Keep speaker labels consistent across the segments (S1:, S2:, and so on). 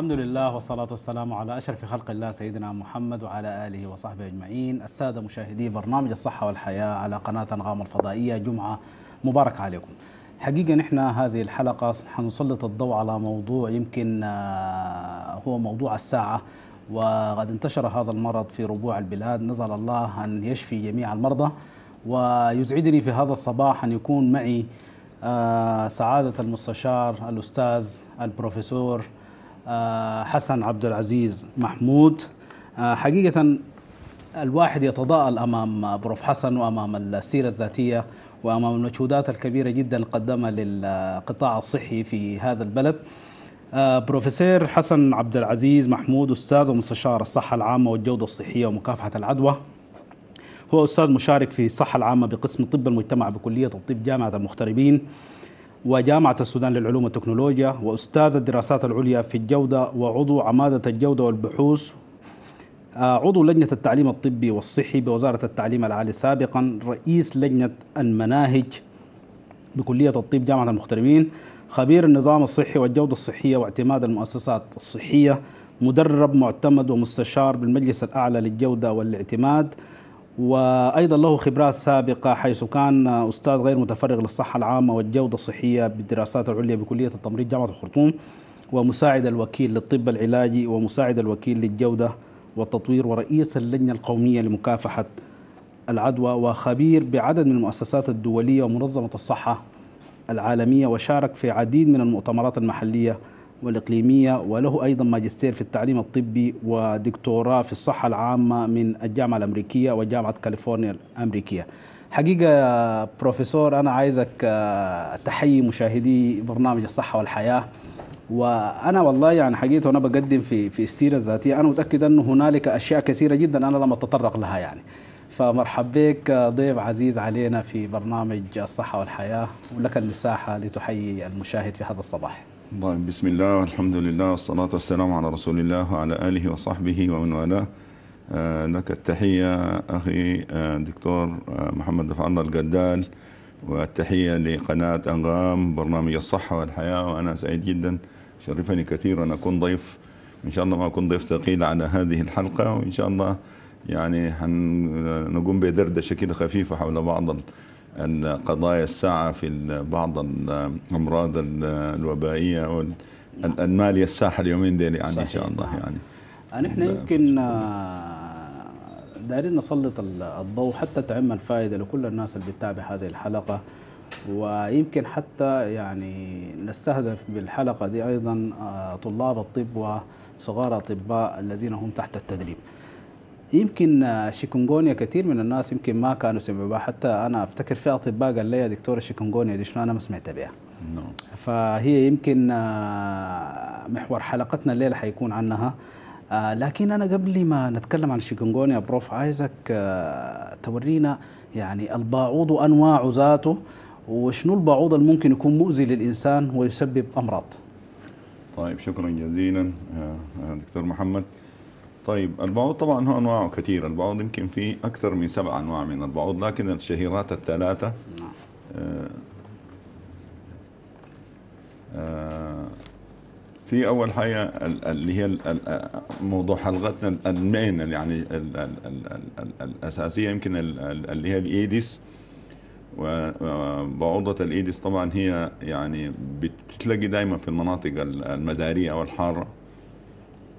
S1: الحمد لله والصلاة والسلام على أشرف خلق الله سيدنا محمد وعلى آله وصحبه أجمعين السادة مشاهدي برنامج الصحة والحياة على قناة أنغام الفضائية جمعة مبارك عليكم حقيقة نحن هذه الحلقة حنسلط الضوء على موضوع يمكن آه، هو موضوع الساعة وقد انتشر هذا المرض في ربوع البلاد نسأل الله أن يشفي جميع المرضى ويزعدني في هذا الصباح أن يكون معي آه، سعادة المستشار الأستاذ البروفيسور آه، حسن عبد العزيز محمود آه، حقيقة الواحد يتضاءل أمام بروف حسن وأمام السيرة الذاتية وأمام المجهودات الكبيرة جدا قدمها للقطاع الصحي في هذا البلد آه، بروفيسور حسن عبد العزيز محمود أستاذ ومستشار الصحة العامة والجودة الصحية ومكافحة العدوى هو أستاذ مشارك في الصحة العامة بقسم طب المجتمع بكلية الطب جامعة المغتربين وجامعة السودان للعلوم والتكنولوجيا وأستاذ الدراسات العليا في الجودة وعضو عمادة الجودة والبحوث آه، عضو لجنة التعليم الطبي والصحي بوزارة التعليم العالي سابقا رئيس لجنة المناهج بكلية الطب جامعة المغتربين خبير النظام الصحي والجودة الصحية واعتماد المؤسسات الصحية مدرب معتمد ومستشار بالمجلس الأعلى للجودة والاعتماد وأيضا له خبرات سابقة حيث كان أستاذ غير متفرغ للصحة العامة والجودة الصحية بالدراسات العليا بكلية التمريض جامعة الخرطوم ومساعد الوكيل للطب العلاجي ومساعد الوكيل للجودة والتطوير ورئيس اللجنة القومية لمكافحة العدوى وخبير بعدد من المؤسسات الدولية ومنظمة الصحة العالمية وشارك في عديد من المؤتمرات المحلية والإقليمية وله أيضا ماجستير في التعليم الطبي ودكتوراه في الصحة العامة من الجامعة الأمريكية وجامعة كاليفورنيا الأمريكية حقيقة بروفيسور أنا عايزك آه، تحيي مشاهدي برنامج الصحة والحياة وانا والله يعني حقيقه وانا بقدم في في السيره الذاتيه انا متاكد انه هنالك اشياء كثيره جدا انا لم اتطرق لها يعني فمرحب بك آه، ضيف عزيز علينا في برنامج الصحه والحياه ولك المساحه لتحيي المشاهد في هذا الصباح
S2: طيب بسم الله والحمد لله والصلاة والسلام على رسول الله وعلى آله وصحبه ومن والاه آه لك التحية أخي آه دكتور آه محمد دفع الله القدال والتحية لقناة أنغام برنامج الصحة والحياة وأنا سعيد جدا شرفني كثيرا أن أكون ضيف إن شاء الله ما أكون ضيف ثقيل على هذه الحلقة وإن شاء الله يعني آه، نقوم بدردشة كده خفيفة حول بعض قضايا الساعة في بعض الأمراض الوبائية المالية الساحة اليومين ديل يعني صحيح. إن شاء الله يعني
S1: نحن يمكن آه، دايرين نسلط الضوء حتى تعم الفائدة لكل الناس اللي بتتابع هذه الحلقة ويمكن حتى يعني نستهدف بالحلقة دي أيضا آه، طلاب الطب وصغار أطباء الذين هم تحت التدريب يمكن شيكونغونيا كثير من الناس يمكن ما كانوا سمعوا بها حتى انا افتكر في اطباء قال لي يا دكتور الشيكونغونيا دي شنو انا ما سمعت بها no. نعم. فهي يمكن آه، محور حلقتنا الليله حيكون عنها آه، لكن انا قبل ما نتكلم عن الشيكونغونيا بروف عايزك آه، تورينا يعني البعوض وانواعه ذاته وشنو البعوض اللي ممكن يكون مؤذي للانسان ويسبب امراض
S2: طيب شكرا جزيلا دكتور محمد طيب البعوض طبعا هو انواعه كثير البعوض يمكن في اكثر من سبع انواع من البعوض لكن الشهيرات الثلاثه نعم. آه، آه، في اول حاجه اللي هي موضوع حلقتنا المين يعني الاساسيه يمكن اللي هي الايديس وبعوضة الايديس طبعا هي يعني بتتلاقي دائما في المناطق المداريه او الحاره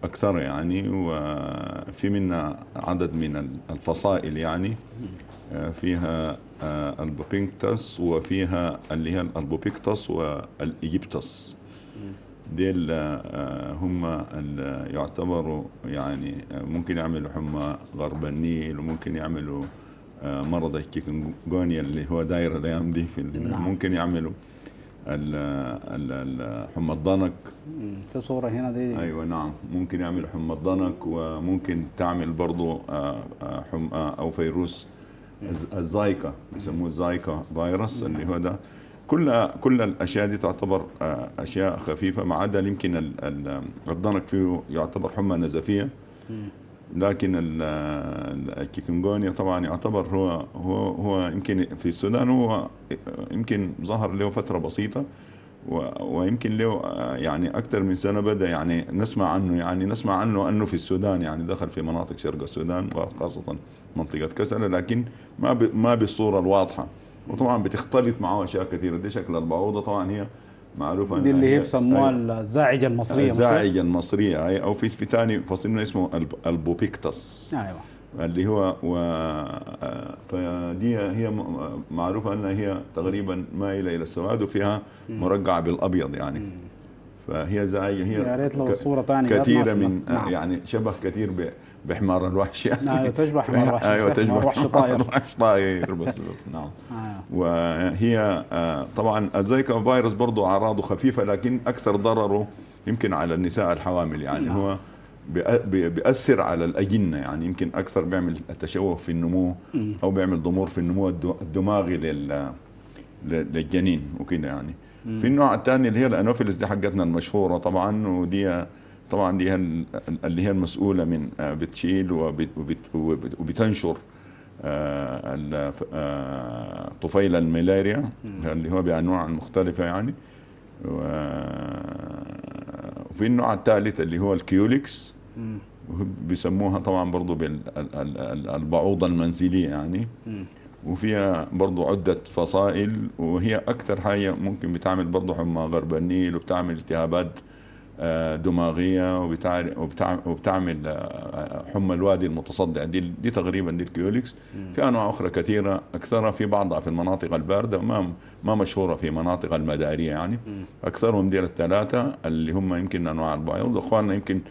S2: أكثر يعني وفي منا عدد من الفصائل يعني آه، فيها آه، البوبينكتس وفيها اللي هي الأربوبيكتس والإيجيبتس ديل آه، هم يعتبروا يعني ممكن يعملوا حمى غرب النيل وممكن يعملوا مرض الكيكنجونيا اللي هو داير الايام دي في نعم. ممكن يعملوا حمى الضنك في صوره هنا دي, دي ايوه نعم ممكن يعمل حمى الضنك وممكن تعمل برضه آه، آه، حمى آه، او فيروس الزايكا بيسموه الزايكا فيروس اللي هو ده كل كل الاشياء دي تعتبر اشياء خفيفه ما عدا يمكن الضنك فيه يعتبر حمى نزفيه لكن الكيكونغونيا طبعا يعتبر هو هو هو يمكن في السودان هو يمكن ظهر له فتره بسيطه ويمكن له يعني اكثر من سنه بدا يعني نسمع عنه يعني نسمع عنه انه في السودان يعني دخل في مناطق شرق السودان وخاصه منطقه كسله لكن ما ما بالصوره الواضحه وطبعا بتختلط معه اشياء كثيره دي شكل البعوضه طبعا هي معروفه دي اللي هي بسموها
S1: الزاعجه المصريه الزاعجه
S2: المصريه أي او في في ثاني فصيل منها اسمه البوبيكتس ايوه اللي هو و... فدي هي معروفه انها هي تقريبا مائله الى السواد وفيها مرقعه بالابيض يعني فهي زاعجة هي يا ريت لو الصوره ثانيه كثيره من نعم. يعني شبه كثير بحمار الوحش يعني نعم تشبه حمار وحش ايوه تشبه حمار وحش طاير وحش طاير بس بس نعم آه. وهي آه، طبعا الزيكا فيروس برضه اعراضه خفيفه لكن اكثر ضرره يمكن على النساء الحوامل يعني نعم. هو بيأثر على الأجنة يعني يمكن أكثر بيعمل تشوه في النمو أو بيعمل ضمور في النمو الدماغي لل للجنين وكده يعني في النوع الثاني اللي هي الانوفيلس دي حقتنا المشهوره طبعا ودي طبعا دي اللي هي المسؤوله من آه، بتشيل وبتنشر آه، آه، طفيل الملاريا اللي هو بانواع مختلفه يعني وفي النوع الثالث اللي هو الكيوليكس بيسموها طبعا برضو بالبعوضة المنزلية يعني وفيها برضو عدة فصائل وهي أكثر حاجة ممكن بتعمل برضو حمى غرب النيل وبتعمل التهابات آه، دماغيه وبتعمل آه، حمى الوادي المتصدع دي, دي تقريبا دي الكيوليكس في انواع اخرى كثيره اكثرها في بعضها في المناطق البارده ما ما مشهوره في مناطق المداريه يعني اكثرهم دي الثلاثه اللي هم يمكن انواع البايض واخواننا يمكن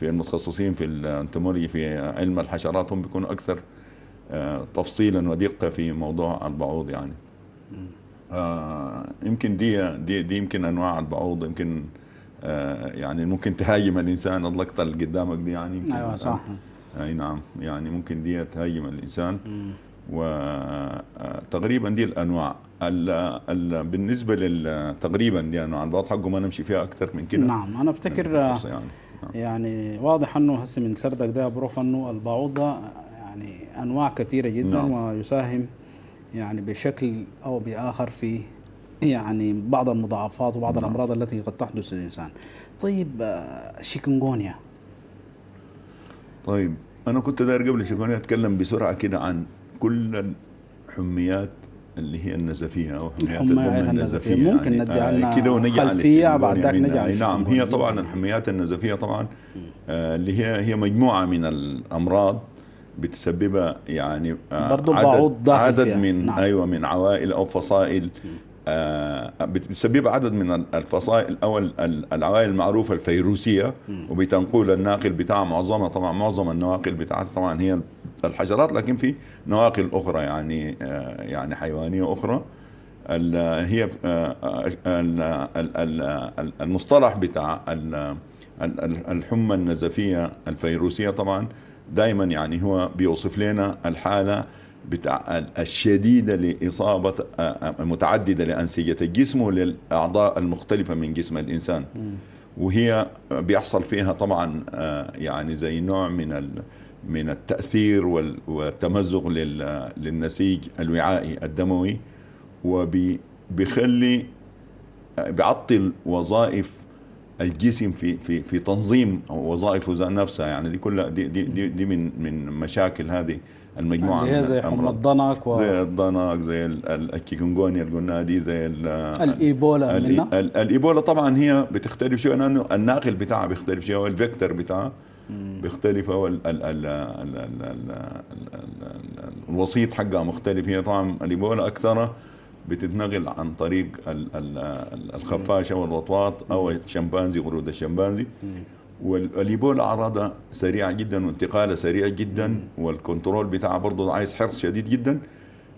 S2: في المتخصصين في الانتمولوجي في علم الحشرات هم بيكونوا اكثر آه، تفصيلا ودقه في موضوع البعوض يعني آه يمكن دي دي, دي يمكن انواع البعوض يمكن آه، يعني ممكن تهاجم الانسان اللقطه اللي قدامك دي يعني ايوه صح آه، اي نعم يعني ممكن دي تهاجم الانسان وتقريبا آه، دي الانواع الـ الـ بالنسبه لل تقريبا دي انواع البعض حقه ما نمشي فيها اكثر من كده نعم انا افتكر يعني. يعني.
S1: نعم. يعني واضح انه هسه من سردك ده بروف انه البعوض ده يعني انواع كثيره جدا نعم. ويساهم يعني بشكل او باخر في يعني بعض المضاعفات وبعض نعم. الامراض التي قد تحدث للانسان. طيب آه، شيكنجونيا
S2: طيب انا كنت داير قبل شيكنجونيا اتكلم بسرعه كده عن كل الحميات اللي هي النزفيه او حميات الدم النزفيه يعني، ممكن آه، يعني ندي عنها كده ونجي خلفيه بعد ذاك نجي نعم هي طبعا الحميات النزفيه طبعا آه، اللي هي هي مجموعه من الامراض بتسببها يعني برضو عدد, عدد من نعم. ايوه من عوائل او فصائل آه، بتسبب عدد من الفصائل او العوائل المعروفه الفيروسيه وبتنقول الناقل بتاعها معظمها طبعا معظم النواقل بتاعتها طبعا هي الحشرات لكن في نواقل اخرى يعني آه، يعني حيوانيه اخرى هي آه، المصطلح بتاع الحمى النزفيه الفيروسيه طبعا دائما يعني هو بيوصف لنا الحاله بتاع الشديده لاصابه آه، آه، متعدده لانسجه الجسم وللاعضاء المختلفه من جسم الانسان وهي بيحصل فيها طبعا آه، يعني زي نوع من من التاثير والتمزق للنسيج الوعائي الدموي وبيخلي بيعطل وظائف الجسم في في في تنظيم وظائفه نفسها يعني دي كلها دي, دي, دي, دي من من مشاكل هذه المجموعه اللي هي زي حمى الضنك و... زي الضنك زي الكيكونجونيا اللي قلناها دي زي الايبولا الايبولا طبعا هي بتختلف شويه لانه الناقل بتاعها بيختلف شويه والفيكتور بتاعها بيختلف هو الوسيط حقها مختلف هي طبعا الايبولا اكثرها بتتنقل عن طريق الخفاش او الوطواط او الشمبانزي قرود الشمبانزي والبول اعراضه سريعه جدا وانتقاله سريع جدا والكنترول بتاعه برضه عايز حرص شديد جدا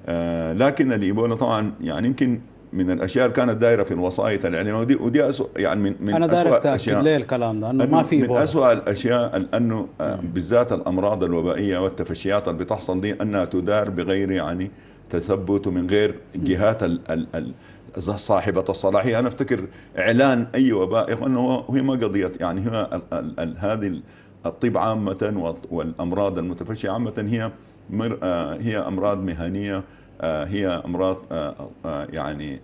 S2: آه لكن الايبولا طبعا يعني يمكن من الاشياء اللي كانت دايره في الوسائط الاعلاميه ودي ودي يعني من من انا دايرك تاكد ليه
S1: الكلام ده انه ما في من اسوء
S2: الاشياء لانه آه، بالذات الامراض الوبائيه والتفشيات اللي بتحصل دي انها تدار بغير يعني تثبت ومن غير جهات ال ال ال صاحبة الصلاحية يعني أنا أفتكر إعلان أي وباء أنه هي ما قضية يعني هي هذه الطب عامة والأمراض المتفشية عامة هي آه، هي أمراض مهنية آه، هي أمراض آه، يعني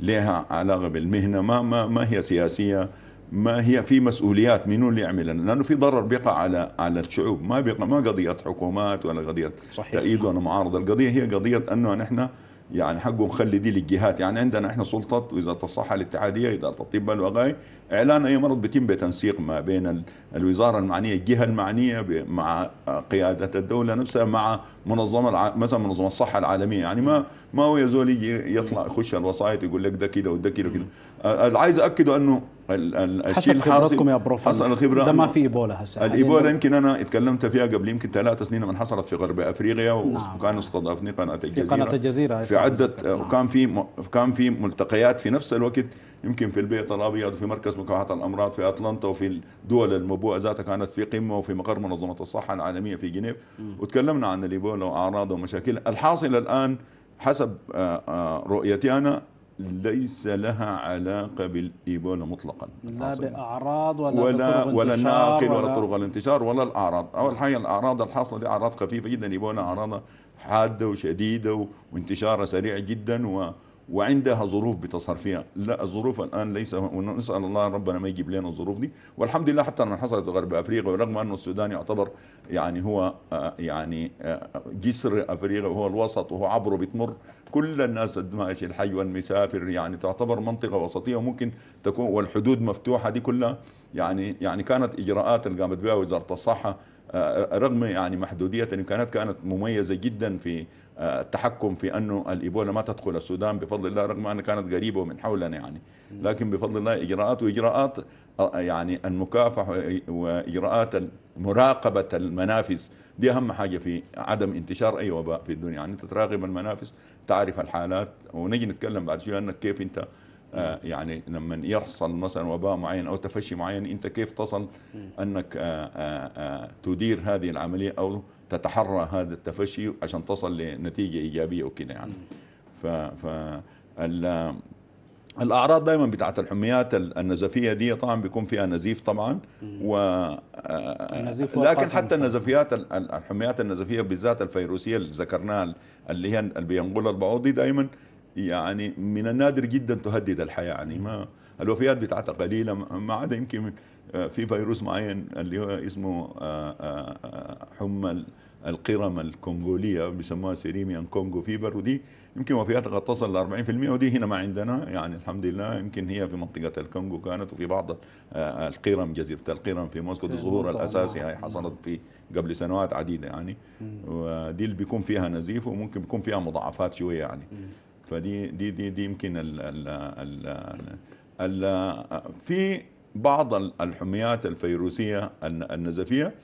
S2: لها علاقة بالمهنة ما ما ما هي سياسية ما هي في مسؤوليات منو اللي يعمل لانه في ضرر بيقع على على الشعوب ما بيقع ما قضيه حكومات ولا قضيه تأييد ولا معارضه القضيه هي قضيه انه نحن يعني حقه مخلي دي للجهات يعني عندنا احنا سلطه وزاره الصحه الاتحاديه اداره الطب الوغاي إعلان أي مرض بيتم بتنسيق ما بين الوزارة المعنية الجهة المعنية مع قيادة الدولة نفسها مع منظمة مثلا منظمة الصحة العالمية يعني ما ما هو يزول يجي يطلع يخش الوسائط يقول لك ده كده وده كده وكده عايز أكده أنه الشيء حسب خبرتكم يا بروف حسب الخبره ده ما في
S1: ايبولا هسه الايبولا
S2: يمكن انا اتكلمت فيها قبل يمكن ثلاث سنين من حصلت في غرب افريقيا نعم. وكان نعم. استضافني قناه الجزيره في قناه الجزيره في عده وكان في كان في ملتقيات في نفس الوقت يمكن في البيت الابيض وفي مركز مكافحه الامراض في اتلانتا وفي الدول المبوءه ذاتها كانت في قمه وفي مقر منظمه الصحه العالميه في جنيف وتكلمنا عن الايبولا واعراضه ومشاكلها الحاصل الان حسب آه، آه، رؤيتي انا ليس لها علاقة بالإيبولا مطلقا
S1: لا بأعراض ولا ولا ولا الناقل ولا, طرق
S2: الانتشار ولا الأعراض أول حاجة الأعراض الحاصلة دي أعراض خفيفة جدا إيبولا أعراضها حادة وشديدة وانتشارها سريع جدا و وعندها ظروف بتظهر فيها لا الظروف الان ليس نسال الله ربنا ما يجيب لنا الظروف دي والحمد لله حتى لما حصلت غرب افريقيا ورغم انه السودان يعتبر يعني هو آه، يعني آه، جسر افريقيا وهو الوسط وهو عبره بتمر كل الناس ماشي الحي والمسافر يعني تعتبر منطقه وسطيه وممكن تكون والحدود مفتوحه دي كلها يعني يعني كانت اجراءات اللي قامت بها وزاره الصحه آه، رغم يعني محدودية الإمكانات كانت مميزة جدا في آه، التحكم في أنه الايبولا ما تدخل السودان بفضل الله رغم أنها كانت قريبة من حولنا يعني لكن بفضل الله إجراءات وإجراءات آه، يعني المكافحة وإجراءات مراقبة المنافس دي أهم حاجة في عدم انتشار أي وباء في الدنيا يعني أنت تراقب المنافس تعرف الحالات ونجي نتكلم بعد شوية أنك كيف أنت آه، يعني لما يحصل مثلا وباء معين أو تفشي معين أنت كيف تصل أنك آه، آه، تدير هذه العملية أو تتحرى هذا التفشي عشان تصل لنتيجة إيجابية وكده يعني ف, ف الاعراض دائما بتاعت الحميات النزفيه دي طبعا بيكون فيها نزيف طبعا و لكن حتى النزفيات الحميات النزفيه بالذات الفيروسيه اللي ذكرناها اللي هي اللي بينقلها البعوض دي دائما يعني من النادر جدا تهدد الحياه يعني ما الوفيات بتاعتها قليله ما عدا يمكن آه، في فيروس معين اللي هو اسمه آه، آه، حمى القرم الكونغوليه بيسموها سيريميان كونغو فيبر ودي يمكن وفياتها قد تصل ل 40% ودي هنا ما عندنا يعني الحمد لله يمكن هي في منطقه الكونغو كانت وفي بعض القرم جزيره القرم في موسكو الظهور الاساسي هاي حصلت في قبل سنوات عديده يعني ودي اللي بيكون فيها نزيف وممكن بيكون فيها مضاعفات شويه يعني فدي دي دي, دي يمكن ال ال ال ال في بعض الحميات الفيروسيه النزفيه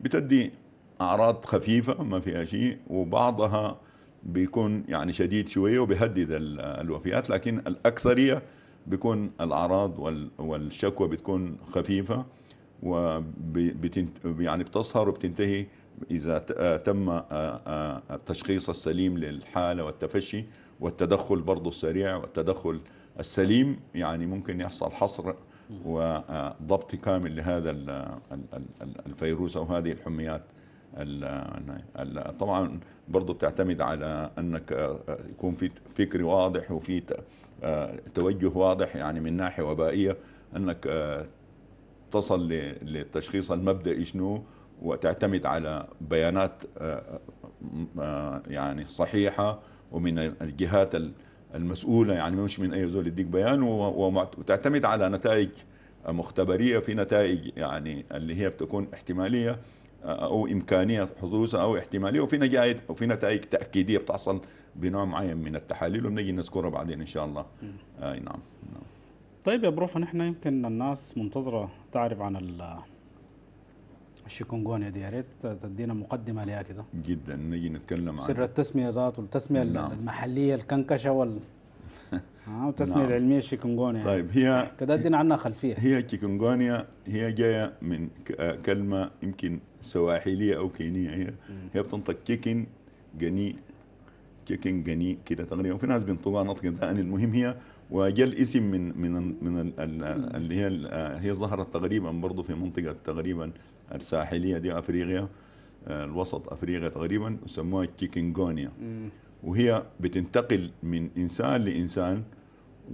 S2: بتدي اعراض خفيفه ما فيها شيء وبعضها بيكون يعني شديد شويه وبيهدد الوفيات لكن الاكثريه بيكون الاعراض والشكوى بتكون خفيفه يعني بتصهر وبتنتهي اذا تم التشخيص السليم للحاله والتفشي والتدخل برضه السريع والتدخل السليم يعني ممكن يحصل حصر وضبط كامل لهذا الفيروس أو هذه الحميات طبعا برضه بتعتمد على انك يكون في فكر واضح وفي توجه واضح يعني من ناحيه وبائيه انك تصل للتشخيص المبدئي شنو وتعتمد على بيانات آه، آه، يعني صحيحه ومن الجهات المسؤولة يعني مش من أي زول يديك بيان وتعتمد على نتائج مختبرية في نتائج يعني اللي هي بتكون احتمالية آه، أو إمكانية حدوثها أو احتمالية وفي نتائج وفي نتائج تأكيدية بتحصل بنوع معين من التحاليل وبنجي نذكرها بعدين إن شاء الله أي آه نعم. نعم طيب يا بروف نحن يمكن الناس منتظرة تعرف عن الشيكونغونيا
S1: دي يا ريت تدينا مقدمه ليها كده
S2: جدا نيجي نتكلم عن سر التسميه ذاته
S1: التسميه نعم. المحليه الكنكشه وال اه والتسميه نعم. العلميه الشيكونغونيا
S2: يعني. طيب هي كده ادينا عنها خلفيه هي الشيكونغونيا هي جايه من آه، كلمه يمكن سواحليه او كينيه هي م. هي بتنطق كيكن جني كيكن جني كده تقريبا وفي ناس بينطقوها نطق ثاني المهم هي وجاء الاسم من من من اللي هي آه، هي ظهرت تقريبا برضه في منطقه تقريبا الساحليه دي افريقيا آه، الوسط افريقيا تقريبا وسموها الكيكنجونيا وهي بتنتقل من انسان لانسان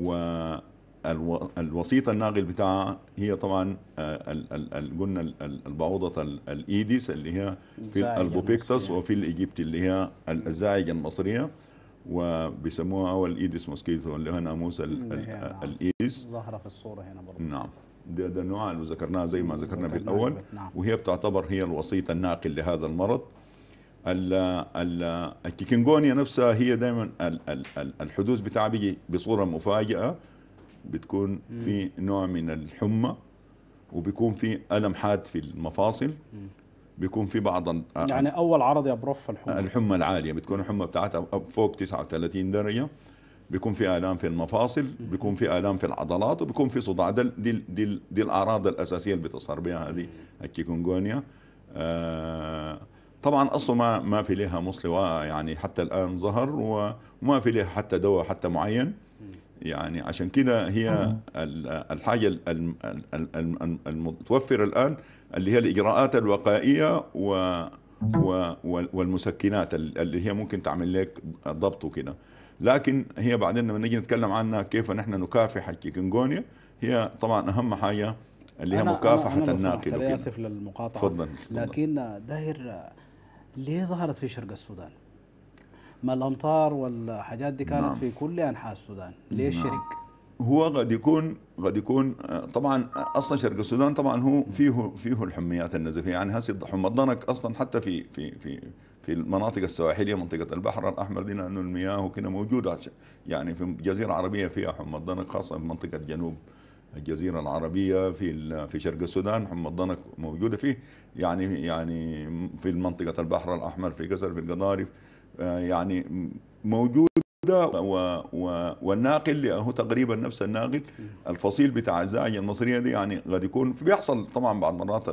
S2: والوسيط الناقل بتاعها هي طبعا آه، قلنا البعوضة الايديس اللي هي في البوبيكتس وفي الايجيبتي اللي هي الزاعجة المصرية وبيسموها اول ايديس موسكيتو اللي هو ناموس إيه، يعني الايديس ظاهره
S1: في الصوره هنا
S2: برضه نعم ده, ده النوع اللي ذكرناه زي ما ذكرنا بالاول نعم. وهي بتعتبر هي الوسيط الناقل لهذا المرض الكيكنجونيا نفسها هي دائما الحدوث بتاعها بيجي بصوره مفاجئه بتكون في نوع من الحمى وبيكون في الم حاد في المفاصل بيكون في بعض آه، يعني آه، اول عرض يا بروف الحمى الحمى العاليه بتكون الحمى بتاعتها فوق 39 درجه بيكون في الام في المفاصل بيكون في الام في العضلات وبيكون في صداع دي, دي, دي الاعراض الاساسيه اللي بتظهر بها هذه الكيكونجونيا آه، طبعا اصله ما ما في لها مصل يعني حتى الان ظهر وما في لها حتى دواء حتى معين يعني عشان كده هي آه. الحاجة المتوفرة الآن اللي هي الإجراءات الوقائية و والمسكنات اللي هي ممكن تعمل لك ضبط وكده لكن هي بعدين لما نيجي نتكلم عنها كيف نحن نكافح الكيكنجونيا هي طبعا اهم حاجه اللي هي أنا مكافحه أنا الناقل أنا اسف للمقاطعه تفضل
S1: لكن داير ليه ظهرت في شرق السودان؟ ما الامطار والحاجات دي كانت نعم. في كل انحاء السودان
S2: ليش نعم. الشرك هو قد يكون قد يكون آه، طبعا آه، اصلا شرق السودان طبعا هو فيه فيه الحميات النزفيه يعني هسه حمى الضنك اصلا حتى في في في في المناطق السواحليه منطقه البحر الاحمر دي لانه المياه وكذا موجوده يعني في الجزيره العربيه فيها حمى الضنك خاصه في منطقه جنوب الجزيرة العربية في في شرق السودان حمى الضنك موجودة فيه يعني يعني في منطقة البحر الأحمر في قصر في القضارف آه، يعني موجوده و... و... والناقل اللي هو تقريبا نفس الناقل الفصيل بتاع الزاويه المصريه دي يعني قد يكون بيحصل طبعا بعض مرات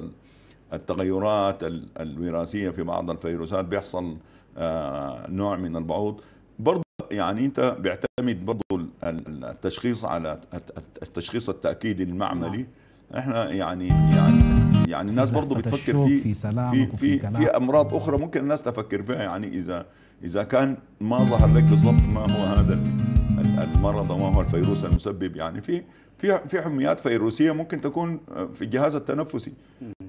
S2: التغيرات الوراثيه في بعض الفيروسات بيحصل آه، نوع من البعوض برضه يعني انت بيعتمد برضه التشخيص على التشخيص التاكيدي المعملي نعم. احنا يعني يعني يعني الناس برضه بتفكر في في
S1: في, في, في
S2: امراض اخرى ممكن الناس تفكر فيها يعني اذا اذا كان ما ظهر لك بالضبط ما هو هذا المرض وما هو الفيروس المسبب يعني في في في حميات فيروسيه ممكن تكون آه، في الجهاز التنفسي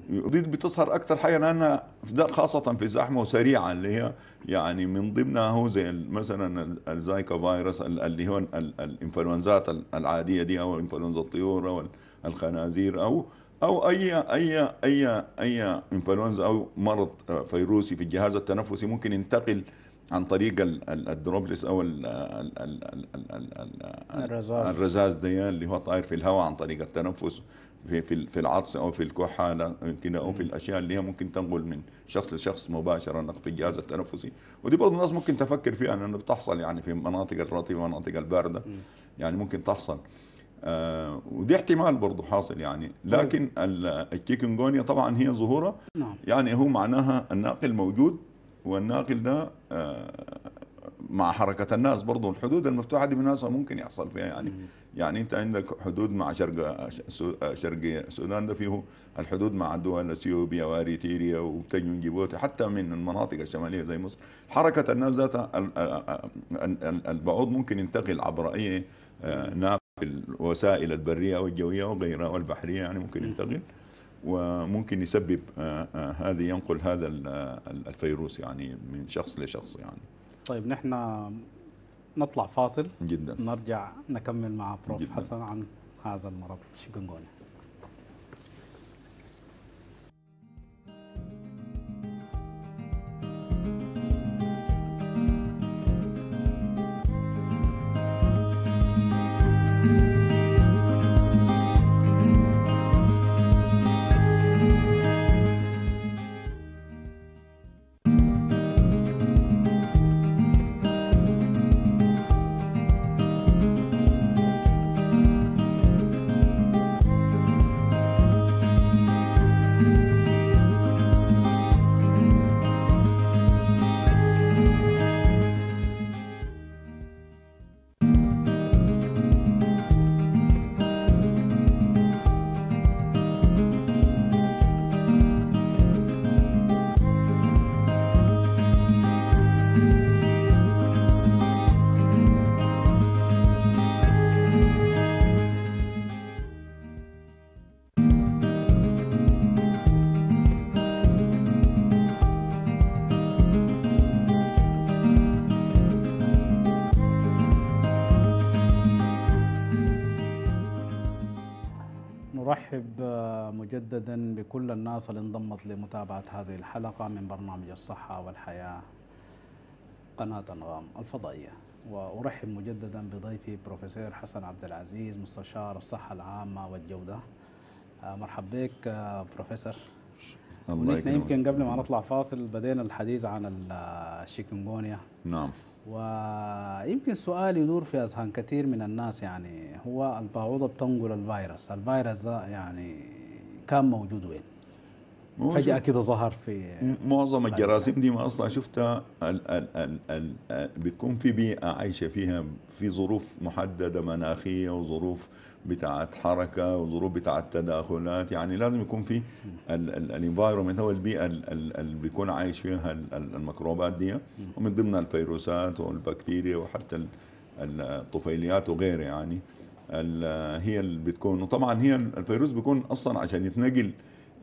S2: يريد بتظهر اكثر حاجه لانها خاصه في الزحمه وسريعه اللي هي يعني من ضمنها هو زي مثلا الزايكا فيروس اللي هو الانفلونزات العاديه دي او انفلونزا الطيور او الخنازير او او اي اي اي اي انفلونزا او مرض آه، فيروسي في الجهاز التنفسي ممكن ينتقل عن طريق الدروبلس او الرزاز الرزاز ده يعني اللي هو طاير في الهواء عن طريق التنفس في في في العطس او في الكحه كده او في الاشياء اللي هي ممكن تنقل من شخص لشخص مباشره في الجهاز التنفسي ودي برضه الناس ممكن تفكر فيها لانه بتحصل يعني في المناطق الرطبه والمناطق البارده يعني ممكن تحصل آه ودي احتمال برضه حاصل يعني لكن الكيكنجونيا طبعا هي ظهوره نعم. يعني هو معناها الناقل موجود والناقل ده آه، مع حركه الناس برضه الحدود المفتوحه دي بالمناسبه ممكن يحصل فيها يعني يعني انت عندك حدود مع شرق شرق السودان ده فيه الحدود مع دول اثيوبيا واريتريا وبتجي جيبوتي حتى من المناطق الشماليه زي مصر حركه الناس ذاتها البعوض ممكن ينتقل عبر اي آه، ناقل الوسائل البريه والجويه وغيرها والبحريه يعني ممكن ينتقل وممكن يسبب آه، آه، هذه ينقل هذا الفيروس يعني من شخص لشخص يعني
S1: طيب نحن نطلع فاصل جدا نرجع نكمل مع بروف جداً. حسن عن هذا المرض شيكونغونيا نرحب آه، مجددا بكل الناس اللي انضمت لمتابعة هذه الحلقة من برنامج الصحة والحياة قناة أنغام الفضائية وأرحب مجددا بضيفي بروفيسور حسن عبد العزيز مستشار الصحة العامة والجودة آه، مرحب بك آه، بروفيسور الله يمكن قبل ما نطلع فاصل بدينا الحديث عن الشيكنغونيا نعم ويمكن سؤال يدور في أذهان كثير من الناس يعني هو البعوضة بتنقل الفيروس الفيروس ده يعني كان موجود وين فجأة كده ظهر في
S2: معظم الجراثيم دي ما أصلا شفتها ال ال ال ال ال بتكون في بيئة عايشة فيها في ظروف محددة مناخية وظروف بتاعت حركه وظروف بتاعت تداخلات يعني لازم يكون في الانفايرمنت هو البيئه اللي بيكون عايش فيها الميكروبات دي ومن ضمنها الفيروسات والبكتيريا وحتى الطفيليات وغيره يعني هي اللي بتكون وطبعا هي الفيروس بيكون اصلا عشان يتنقل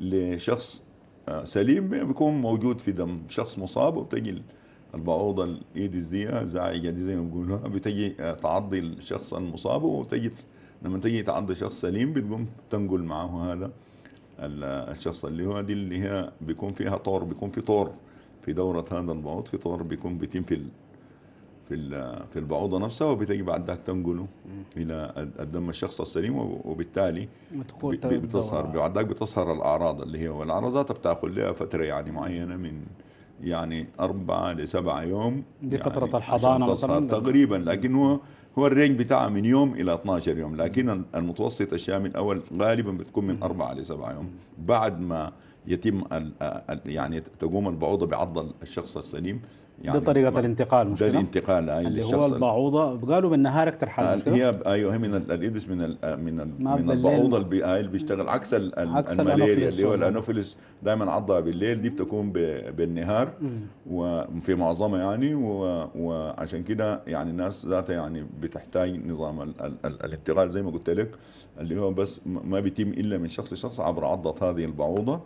S2: لشخص آه، سليم بيكون موجود في دم شخص مصاب وبتجي البعوضه الايدز دي آه، زعجه دي زي ما بيقولوها بتجي آه، تعضي الشخص المصاب وبتجي لما تيجي تعض شخص سليم بتقوم تنقل معه هذا الشخص اللي هو دي اللي هي بيكون فيها طور بيكون في طور في دورة هذا البعوض في طور بيكون بيتم في في في البعوضة نفسها وبتجي بعد ذاك تنقله إلى الدم الشخص السليم وبالتالي بتصهر بعد ذاك بتصهر الأعراض اللي هي والأعراض بتاخذ لها فترة يعني معينة من يعني أربعة لسبعة يوم دي يعني الحضانة مثلا تقريبا لكن هو هو الرينج بتاعه من يوم إلى 12 يوم لكن المتوسط الشامل الأول غالبا بتكون من أربعة لسبعة يوم بعد ما يتم يعني تقوم البعوضه بعض الشخص السليم يعني ده طريقه الانتقال مشكله ده الانتقال أي اللي هو البعوضه قالوا بالنهار اكثر مشكلة. هي ايوه هي من الايدس من الـ من الـ من البعوضه آه، اللي بيشتغل عكس, عكس الملاريا اللي هو الانوفيلس دائما عضها بالليل دي بتكون بالنهار وفي معظمها يعني وعشان كده يعني الناس ذاتها يعني بتحتاج نظام الانتقال زي ما قلت لك اللي هو بس ما بيتم الا من شخص لشخص عبر عضه هذه البعوضه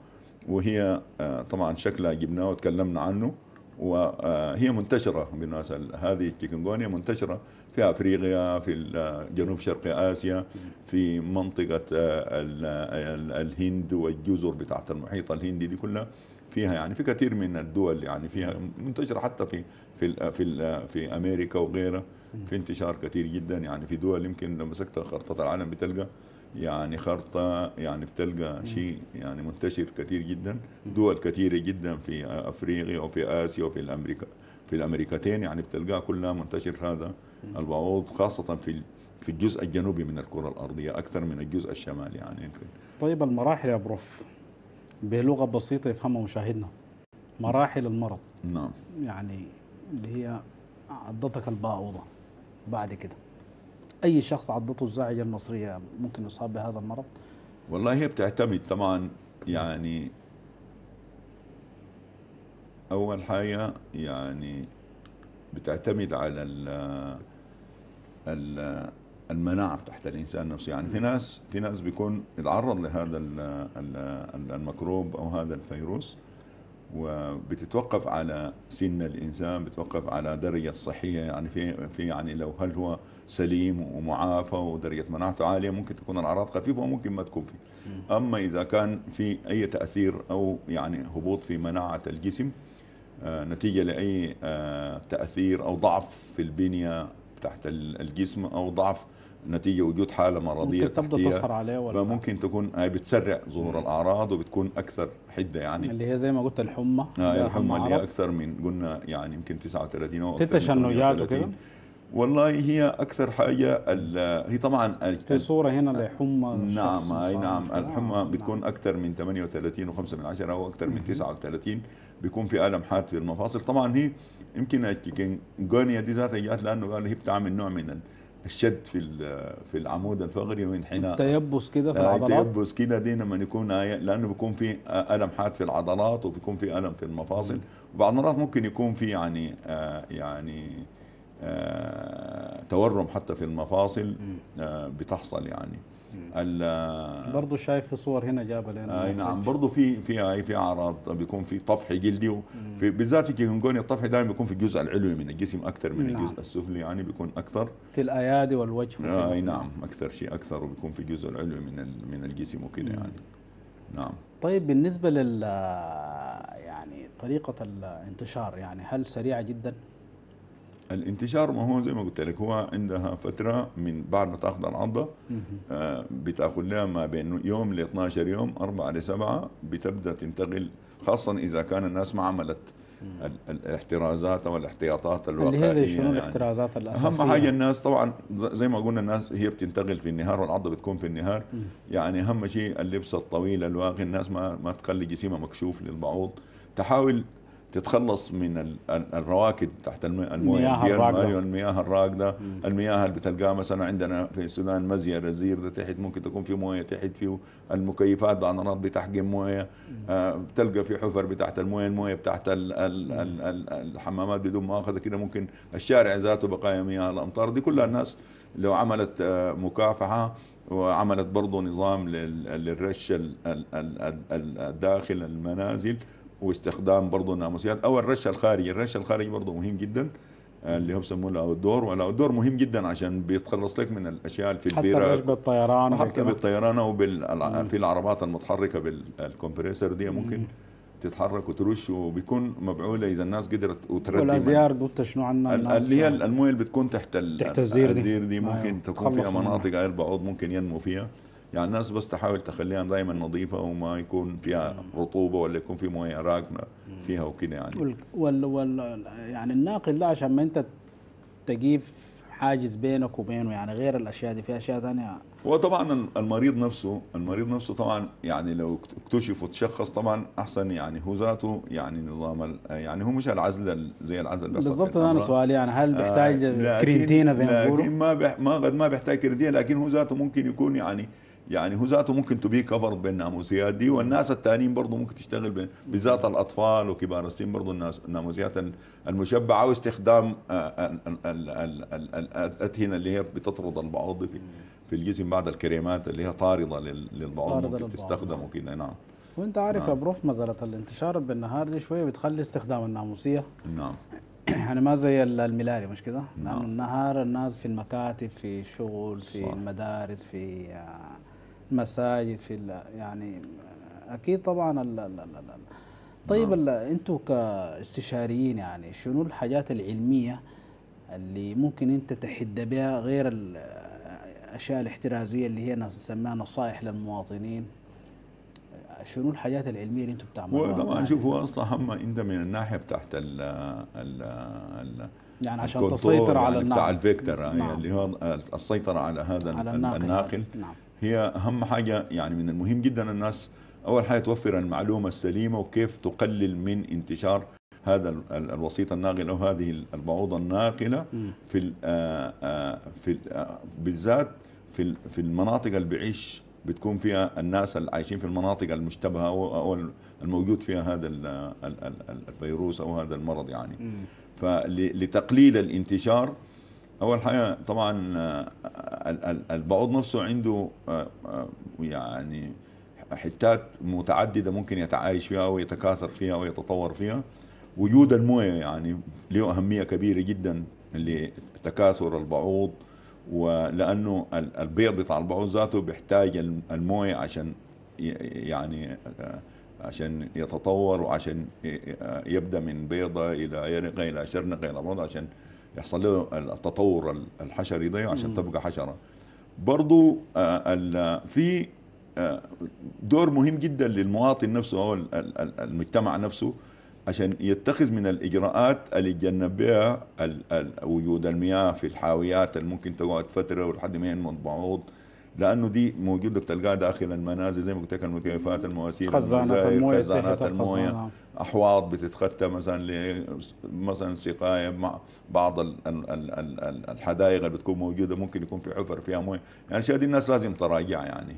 S2: وهي آه، طبعا شكلها جبناه وتكلمنا عنه وهي آه، منتشرة بالمناسبة هذه الشيكنغونيا منتشرة في أفريقيا في آه، جنوب شرق آسيا في منطقة الهند والجزر بتاعت المحيط الهندي دي كلها فيها يعني في كثير من الدول يعني فيها منتشرة حتى في في في في أمريكا وغيرها في انتشار كثير جدا يعني في دول يمكن لو مسكت خرطة العالم بتلقى يعني خرطة يعني بتلقى شيء يعني منتشر كثير جدا دول كثيرة جدا في أفريقيا وفي آسيا وفي الأمريكا في الأمريكتين يعني بتلقاها كلها منتشر هذا البعوض خاصة في في الجزء الجنوبي من الكرة الأرضية أكثر من الجزء الشمالي يعني يمكن
S1: طيب المراحل يا بروف بلغة بسيطة يفهمها مشاهدنا مراحل المرض نعم يعني اللي هي عضتك الباوضة بعد كده اي شخص عضته الزعجه المصريه ممكن يصاب بهذا المرض
S2: والله هي بتعتمد طبعا يعني اول حاجه يعني بتعتمد على ال ال المناعه تحت الانسان نفسه يعني في ناس في ناس بيكون اتعرض لهذا الميكروب او هذا الفيروس وبتتوقف على سن الانسان بتوقف على درجه الصحيه يعني في في يعني لو هل هو سليم ومعافى ودرجه مناعته عاليه ممكن تكون الاعراض خفيفه وممكن ما تكون فيه اما اذا كان في اي تاثير او يعني هبوط في مناعه الجسم آه، نتيجه لاي آه، تاثير او ضعف في البنيه تحت الجسم او ضعف نتيجه وجود حاله مرضيه ممكن تبدا تسهر عليها ولا ممكن تكون هي آه، بتسرع ظهور الاعراض وبتكون اكثر حده يعني
S1: اللي هي زي ما قلت الحمى آه الحمى اللي هي اكثر
S2: من قلنا يعني يمكن 39 او في تشنجات وكده والله هي اكثر حاجه هي طبعا في صوره هنا آه، لحمى نعم اي نعم الحمى نعم. بتكون اكثر من 38 و5 من عشرة او اكثر من 39 بيكون في الم حاد في المفاصل طبعا هي يمكن الكيكنجونيا دي ذاتها جات لانه قال هي بتعمل نوع من الشد في في العمود الفقري وانحناء
S1: التيبس كده في آه، العضلات التيبس
S2: كده دي لما يكون آه، لانه بيكون في آه، الم حاد في العضلات وبيكون في الم في المفاصل وبعض المرات ممكن يكون في يعني آه يعني آه تورم حتى في المفاصل آه بتحصل يعني
S1: برضه شايف في صور هنا جابها لنا اي نعم
S2: برضه في في في اعراض بيكون في طفح جلدي بالذات في الكيونجونيا الطفح دائما بيكون في الجزء العلوي من الجسم اكثر من نعم. الجزء السفلي يعني بيكون اكثر في الايادي والوجه اي نعم اكثر شيء اكثر وبيكون في الجزء العلوي من من الجسم وكذا يعني نعم طيب بالنسبه لل
S1: يعني طريقه الانتشار يعني هل سريعه جدا؟
S2: الانتشار ما هو زي ما قلت لك هو عندها فتره من بعد ما تاخذ العضه آه، بتاخذ لها ما بين يوم ل 12 يوم 4 ل 7 بتبدا تنتقل خاصه اذا كان الناس ما عملت الاحترازات او الاحتياطات الواقعيه اللي هي شنو يعني الاحترازات الاساسيه؟ اهم حاجه الناس طبعا زي ما قلنا الناس هي بتنتقل في النهار والعضه بتكون في النهار يعني اهم شيء اللبس الطويل الواقي الناس ما ما تخلي جسمها مكشوف للبعوض تحاول تتخلص من الرواكد تحت المياه الراكده المياه الراكده المياه اللي بتلقاها مثلا عندنا في السودان مزيه رزير تحت ممكن تكون في مويه تحت فيه المكيفات الارض بتحجم مويه آه، بتلقى في حفر بتاعت المويه المويه بتاعت الحمامات بدون مؤاخذه كده ممكن الشارع ذاته بقايا مياه الامطار دي كلها الناس لو عملت آه، مكافحه وعملت برضه نظام للرش الداخل المنازل واستخدام برضه الناموسيات او الرش الخارجي، الرش الخارجي برضه مهم جدا آه، اللي هو بيسموه الاوتدور والاوتدور مهم جدا عشان بيتخلص لك من الاشياء اللي في البيره حتى الرش
S1: بالطيران حتى بالطيران
S2: او في العربات المتحركه بالكمبريسر دي ممكن مم. تتحرك وترش وبيكون مبعوله اذا الناس قدرت وتردد والازيار
S1: قلت شنو عنا اللي هي
S2: المويه اللي بتكون تحت تحت الزير دي, دي ممكن آه. تكون فيها مناطق البعوض ممكن ينمو فيها يعني الناس بس تحاول تخليها دائما نظيفه وما يكون فيها رطوبه ولا يكون في مويه راكنه فيها وكذا يعني وال,
S1: وال, وال يعني الناقل ده عشان ما انت تجيب حاجز بينك وبينه يعني غير الاشياء دي في اشياء ثانيه
S2: وطبعا المريض نفسه المريض نفسه طبعا يعني لو اكتشف وتشخص طبعا احسن يعني هو ذاته يعني نظام يعني هو مش العزل زي العزل بس بالضبط انا سؤالي يعني هل آه، بيحتاج آه كريتينا زي ما بيقولوا لكن ما بح ما قد ما بيحتاج كريتينا لكن هو ذاته ممكن يكون يعني يعني هو ذاته ممكن تبي كفر بالناموسيات دي والناس الثانيين برضه ممكن تشتغل بالذات الاطفال وكبار السن برضه الناس الناموسيات المشبعه واستخدام آه، آه، الاذهنه اللي هي بتطرد البعوض في في الجسم بعض الكريمات اللي هي طارده للبعوض ممكن تستخدم وكده نعم
S1: وانت عارف نعم. يا بروف مساله الانتشار بالنهار دي شويه بتخلي استخدام الناموسيه نعم يعني ما زي الملاري مش كده؟ نعم. لانه النهار الناس في المكاتب في الشغل في صح. المدارس في آه، المساجد في يعني آه، اكيد طبعا لا لا لا لا. طيب نعم. انتوا كاستشاريين يعني شنو الحاجات العلميه اللي ممكن انت تحد بها غير الاشياء الاحترازيه اللي هي نسميها نصائح للمواطنين شنو الحاجات العلميه اللي انتم بتعملوها؟ هو طبعا شوف هو اصلا
S2: هم انت من الناحيه بتاعت ال ال ال يعني عشان تسيطر على يعني الناقل بتاع الفيكتور نعم. يعني اللي هو السيطره على هذا على الناقل, الناقل نعم. هي اهم حاجه يعني من المهم جدا الناس اول حاجه توفر المعلومه السليمه وكيف تقلل من انتشار هذا الوسيط الناقل أو هذه البعوضة الناقلة في في بالذات في في المناطق اللي بيعيش بتكون فيها الناس اللي عايشين في المناطق المشتبهة أو الموجود فيها هذا الفيروس أو هذا المرض يعني فلتقليل الانتشار اول حاجه طبعا البعوض نفسه عنده يعني حتات متعدده ممكن يتعايش فيها ويتكاثر فيها ويتطور فيها وجود المويه يعني له اهميه كبيره جدا لتكاثر البعوض ولانه البيض بتاع البعوض ذاته بيحتاج المويه عشان يعني آه، عشان يتطور وعشان يبدا من بيضه الى يرقه الى شرنقه الى بيضه عشان يحصل له التطور الحشري ده عشان تبقى حشره برضو آه، في آه، دور مهم جدا للمواطن نفسه او المجتمع نفسه عشان يتخذ من الإجراءات اللي يتجنب بها وجود المياه في الحاويات اللي ممكن تقعد فترة ولحد ما ينمو بعوض لانه دي موجوده بتلقاها داخل المنازل زي ما قلت لك المكيفات المواسير خزانات المويه خزانات المويه احواض بتتختى مثلا مثلا سقايه مع بعض الحدائق اللي بتكون موجوده ممكن يكون في حفر فيها مويه يعني الاشياء دي الناس لازم تراجعها يعني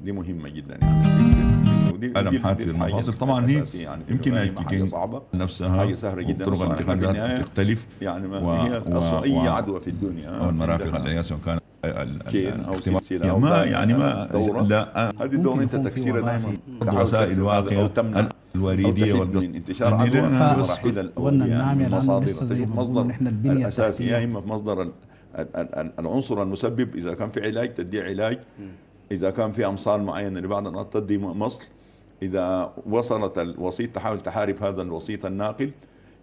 S2: دي مهمه جدا يعني ودي ألم حاد المفاصل طبعا هي يعني يمكن حاجة صعبة نفسها حاجة سهلة جدا طرق الانتقادات تختلف يعني ما و... هي أصلا أي عدوى في الدنيا أو المرافق هي سواء كان كين او سلسله يعني ما يعني ما دوره لا هذه الدوره انت تكسير دائما او تمنع الوريديه من انتشار يعني عدوى قلنا النعم مصادر مصدر نحن البنيه الاساسي يعني يا اما في مصدر العنصر المسبب اذا كان في علاج تدي علاج اذا كان في امصال معينه لبعض الانواع تدي مصل اذا وصلت الوسيط تحاول تحارب هذا الوسيط الناقل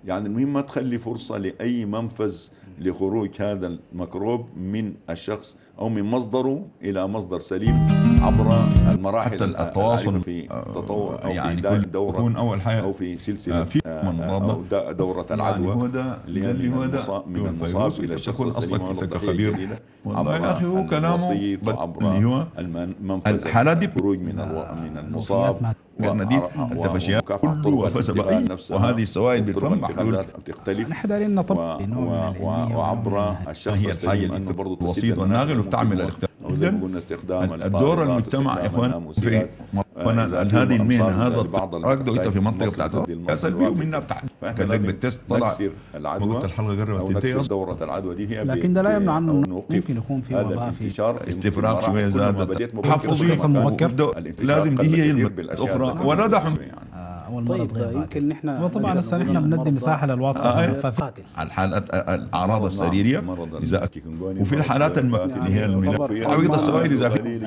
S2: يعني المهم ما تخلي فرصه لاي منفذ لخروج هذا الميكروب من الشخص او من مصدره الى مصدر سليم عبر المراحل حتى التواصل في آه، تطور او يعني في دورة تكون اول حاجه او في سلسله آه، في مضاده دوره يعني العدوى يعني هو ده اللي هو ده من المصاب الى الشخص اصلك انت كخبير والله يا اخي هو كلامه عبر اللي هو المنفذ الحاله دي خروج من من المصاب كرناديل التفشيات كله فسبقية وهذه السوائل بالفم محلول تختلف نحن دارين نطبق وعبر الشخص هي الحاجة اللي برضه الوسيط والناغل وبتعمل الاختلاف الدور المجتمع اخوان في وانا آه، هذه المهنه هذا الراجل انت في منطقه بتاعت سلبي ومنها بتاع كان لك بالتست طلع وقت الحلقه قربت تنتهي دوره العدوى دي هي لكن ده لا يمنع انه ممكن يكون في وباء في استفراغ شويه زادت تحفظ مركب لازم دي هي الاخرى وندح
S1: والمرض طيب غير يمكن نحن طبعا هسه نحن بندي مساحه للواتساب
S2: على الحالات الاعراض السريريه اذا وفي الحالات اللي هي تعويض السوائل اذا في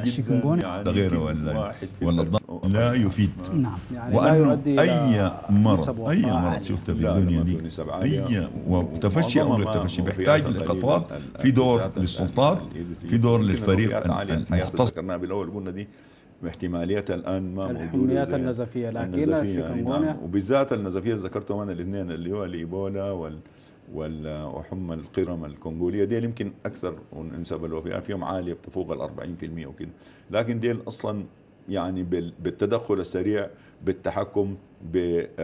S2: غير ولا ولا لا يفيد نعم
S1: يعني اي مرض اي مرض
S2: شفته في الدنيا دي اي وتفشي امر التفشي بيحتاج لخطوات يعني في دور للسلطات في دور للفريق المختص ذكرناها بالاول قلنا دي واحتماليتها الان ما موجوده الحميات النزفيه لكن النزفية يعني نعم وبالذات النزفيه ذكرتهم انا الاثنين اللي هو الايبولا وال وحمى القرم الكونغوليه ديل يمكن اكثر انسب الوفيات فيهم عاليه بتفوق ال 40% وكذا لكن ديل اصلا يعني بالتدخل السريع بالتحكم بمعالجه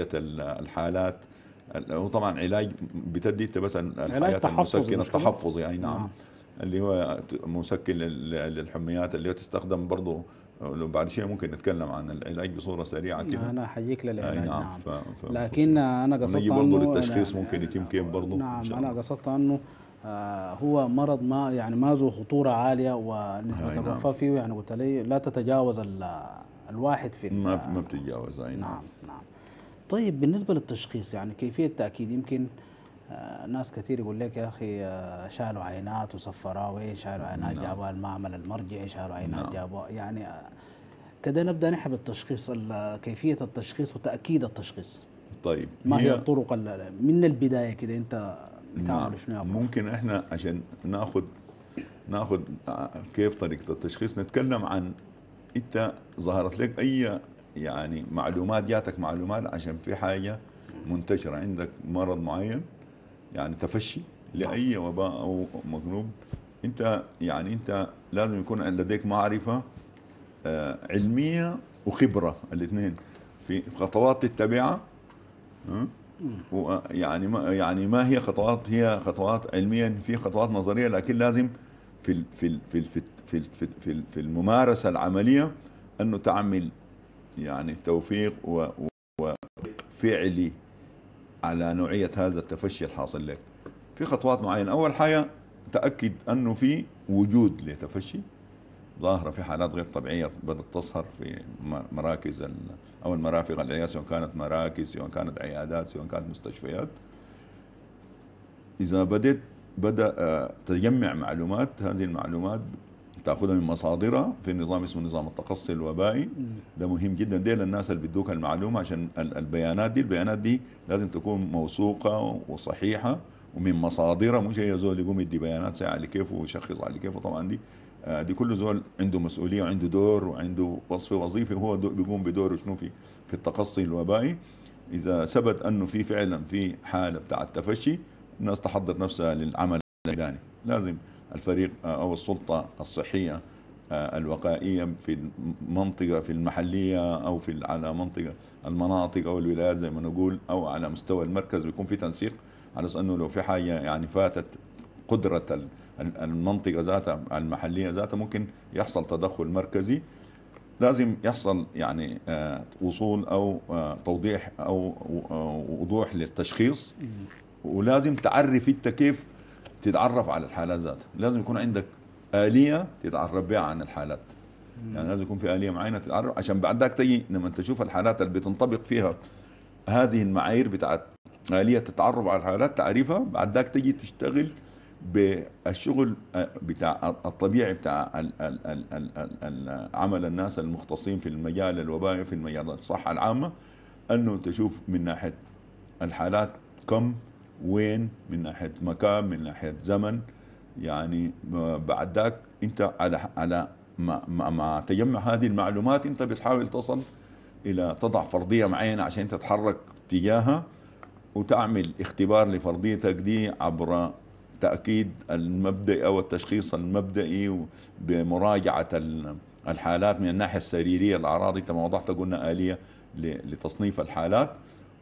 S2: آه، آه، آه، الحالات وطبعا علاج بتدي انت بس الحياه المسكنه التحفظي يعني نعم, نعم. اللي هو مسكن للحميات اللي تستخدم برضه لو بعد شيء ممكن نتكلم عن العلاج بصوره سريعه كده نعم، انا
S1: احييك للعلاج نعم, نعم.
S2: ف... ف... لكن
S1: انا قصدت انه برضه للتشخيص
S2: يعني ممكن يتم كيف برضه نعم
S1: انا قصدت انه آه، هو مرض ما يعني ما ذو خطوره عاليه ونسبه الوفاه نعم. فيه يعني قلت لي لا تتجاوز الواحد
S2: في ما ما بتتجاوز نعم.
S1: نعم نعم طيب بالنسبه للتشخيص يعني كيفيه التاكيد يمكن آه، ناس كثير يقول لك يا اخي آه، شالوا عينات وين إيه شالوا عينات نعم. جابوها المعمل المرجعي إيه شالوا عينات نعم. جابوها يعني آه، كده نبدا نحب بالتشخيص كيفيه التشخيص وتاكيد التشخيص
S2: طيب ما هي, هي
S1: الطرق من البدايه كده انت
S2: بتعمل نعم. شنو ممكن احنا عشان ناخذ ناخذ كيف طريقه التشخيص نتكلم عن انت ظهرت لك اي يعني معلومات جاتك معلومات عشان في حاجه منتشره عندك مرض معين يعني تفشي لاي وباء او مذنوب انت يعني انت لازم يكون لديك معرفه آه، علميه وخبره الاثنين في خطوات تتبعها آه، يعني ما يعني ما هي خطوات هي خطوات علميا في خطوات نظريه لكن لازم في في في في في في, في الممارسه العمليه انه تعمل يعني توفيق و, و فعلي على نوعية هذا التفشي الحاصل لك في خطوات معينة أول حاجة تأكد أنه في وجود لتفشي ظاهرة في حالات غير طبيعية بدأت تظهر في مراكز أو المرافق العيادة سواء كانت مراكز سواء كانت عيادات سواء كانت مستشفيات إذا بدأت بدأ آه، تجمع معلومات هذه المعلومات بتاخذها من مصادرها في نظام اسمه نظام التقصي الوبائي ده مهم جدا دي للناس اللي بيدوك المعلومه عشان البيانات دي البيانات دي لازم تكون موثوقه وصحيحه ومن مصادرها مش هي زول يقوم يدي بيانات ساعه على كيفه ويشخص على كيفه طبعا دي آه، دي كل زول عنده مسؤوليه وعنده دور وعنده وصف وظيفي وهو بيقوم بدوره شنو في في التقصي الوبائي اذا ثبت انه في فعلا في حاله بتاع التفشي الناس تحضر نفسها للعمل الميداني لازم الفريق آه، أو السلطة الصحية آه، الوقائية في المنطقة في المحلية أو في على منطقة المناطق أو الولايات زي ما نقول أو على مستوى المركز بيكون في تنسيق على أساس أنه لو في حاجة يعني فاتت قدرة المنطقة ذاتها المحلية ذاتها ممكن يحصل تدخل مركزي لازم يحصل يعني آه، وصول أو توضيح أو وضوح للتشخيص ولازم تعرف انت كيف تتعرف على الحالات ذاتها لازم يكون عندك آلية تتعرف بها عن الحالات يعني لازم يكون في آلية معينة تتعرف عشان بعد تجي لما تشوف الحالات اللي بتنطبق فيها هذه المعايير بتاعت آلية التعرف على الحالات تعريفها بعد تجي تشتغل بالشغل آه، بتاع الطبيعي بتاع عمل الناس المختصين في المجال الوبائي في المجال الصحة العامة انه تشوف من ناحية الحالات كم وين من ناحيه مكان من ناحيه زمن يعني آه، بعد ذاك انت على على ما ما تجمع هذه المعلومات انت بتحاول تصل الى تضع فرضيه معينه عشان تتحرك تجاهها وتعمل اختبار لفرضيتك دي عبر تاكيد المبدئي او التشخيص المبدئي بمراجعه الحالات من الناحيه السريريه الاعراض انت ما وضحت قلنا اليه لتصنيف الحالات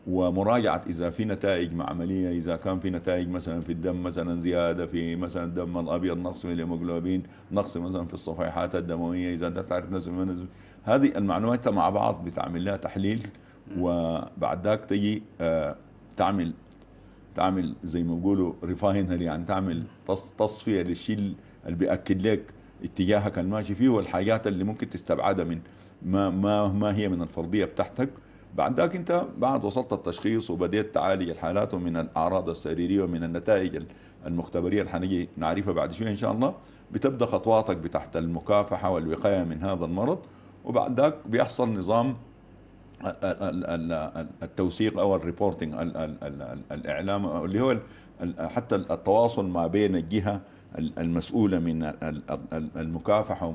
S2: ومراجعه اذا في نتائج مع عمليه اذا كان في نتائج مثلا في الدم مثلا زياده في مثلا الدم الابيض نقص في الهيموجلوبين نقص مثلا في الصفيحات الدمويه اذا انت تعرف نسبه من هذه المعلومات مع بعض بتعمل لها تحليل وبعد ذاك تجي آه، تعمل تعمل زي ما بيقولوا ريفاينر يعني تعمل تصفيه للشيء اللي بياكد لك اتجاهك الماشي فيه والحاجات اللي ممكن تستبعدها من ما ما ما هي من الفرضيه بتاعتك بعد ذاك انت بعد وصلت التشخيص وبديت تعالج الحالات ومن الاعراض السريريه ومن النتائج المختبريه اللي حنجي نعرفها بعد شويه ان شاء الله بتبدا خطواتك بتحت المكافحه والوقايه من هذا المرض وبعد ذاك بيحصل نظام التوثيق او الريبورتنج الاعلام اللي هو حتى التواصل ما بين الجهه المسؤولة من المكافحة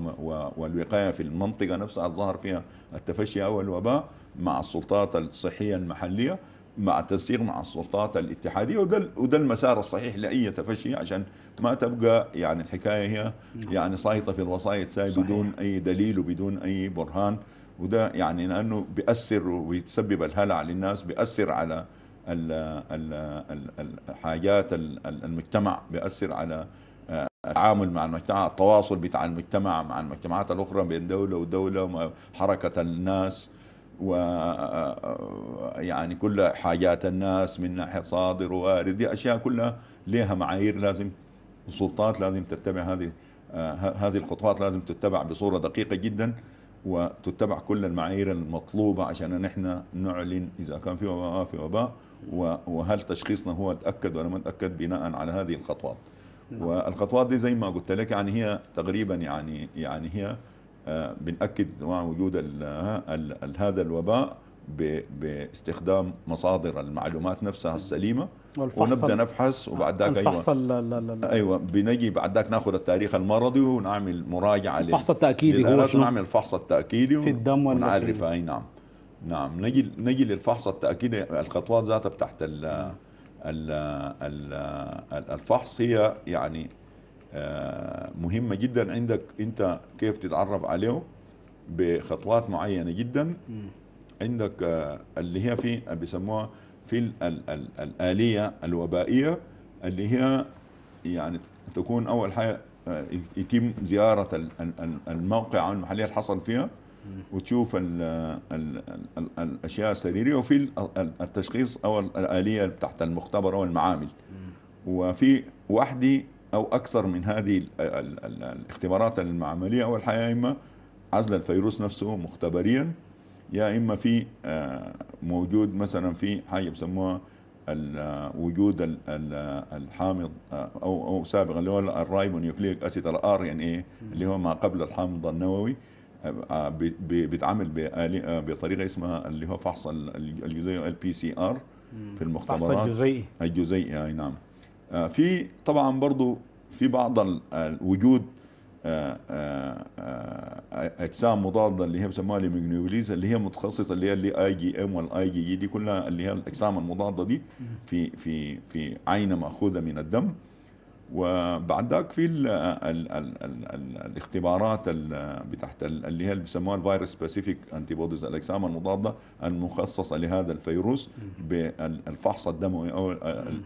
S2: والوقاية في المنطقة نفسها الظاهر فيها التفشي أو الوباء مع السلطات الصحية المحلية مع التنسيق مع السلطات الاتحاديه وده وده المسار الصحيح لاي تفشي عشان ما تبقى يعني الحكايه هي نعم. يعني سايطه في الوسائط ساي بدون اي دليل وبدون اي برهان وده يعني لانه بياثر ويتسبب الهلع للناس بياثر على الحاجات المجتمع بياثر على التعامل مع المجتمع التواصل بتاع المجتمع مع المجتمعات الأخرى بين دولة ودولة حركة الناس و آه، آه، يعني كل حاجات الناس من ناحية صادر ووارد دي أشياء كلها لها معايير لازم السلطات لازم تتبع هذه آه، هذه الخطوات لازم تتبع بصورة دقيقة جدا وتتبع كل المعايير المطلوبة عشان نحن نعلن إذا كان في وباء في وباء وهل تشخيصنا هو تأكد ولا ما تأكد بناء على هذه الخطوات نعم. والخطوات دي زي ما قلت لك يعني هي تقريبا يعني يعني هي آه، بنأكد مع وجود الـ الـ الـ هذا الوباء باستخدام مصادر المعلومات نفسها نعم. السليمه ونبدا نبحث وبعد ذاك الفحص
S1: ايوه
S2: ايوه بنجي بعد ذاك ناخذ التاريخ المرضي ونعمل مراجعه الفحص التاكيدي هو شنو؟ نعمل الفحص التاكيدي في الدم ولا ونعرف اي نعم نعم نجي نجي للفحص التاكيدي الخطوات ذاتها بتاعت نعم. الفحص هي يعني آه، مهمة جدا عندك انت كيف تتعرف عليه بخطوات معينة جدا عندك آه، اللي هي في بيسموها في الآلية الوبائية اللي هي يعني تكون أول حاجة آه، يتم زيارة الموقع أو المحلية اللي حصل فيها وتشوف الـ الـ الـ الاشياء السريريه وفي التشخيص او الاليه تحت المختبر او المعامل وفي وحده او اكثر من هذه الاختبارات المعمليه او الحياه اما عزل الفيروس نفسه مختبريا يا اما في آه، موجود مثلا في حاجه بسموها آه، وجود آه، الحامض او او سابقا اللي هو الرايبونيوكليك اسيد الار ان اي اللي هو ما قبل الحامض النووي آه، بيتعامل آه، آه، بطريقه اسمها اللي هو فحص الجزيئي البي سي ار في المختبرات فحص الجزيئي الجزيئي اي نعم في طبعا برضو في بعض الوجود اجسام مضاده اللي هي بسموها ليميجنوبليز اللي هي متخصصه اللي هي اي جي ام والاي جي جي دي كلها اللي هي الاجسام المضاده دي في في في عينه ماخوذه من الدم وبعد ذاك في الـ الـ الـ الـ الـ الاختبارات ال بتحت اللي هي بسموها الفيروس سبيسيفيك انتي بوديز الاجسام المضاده المخصصه لهذا الفيروس بالفحص الدموي او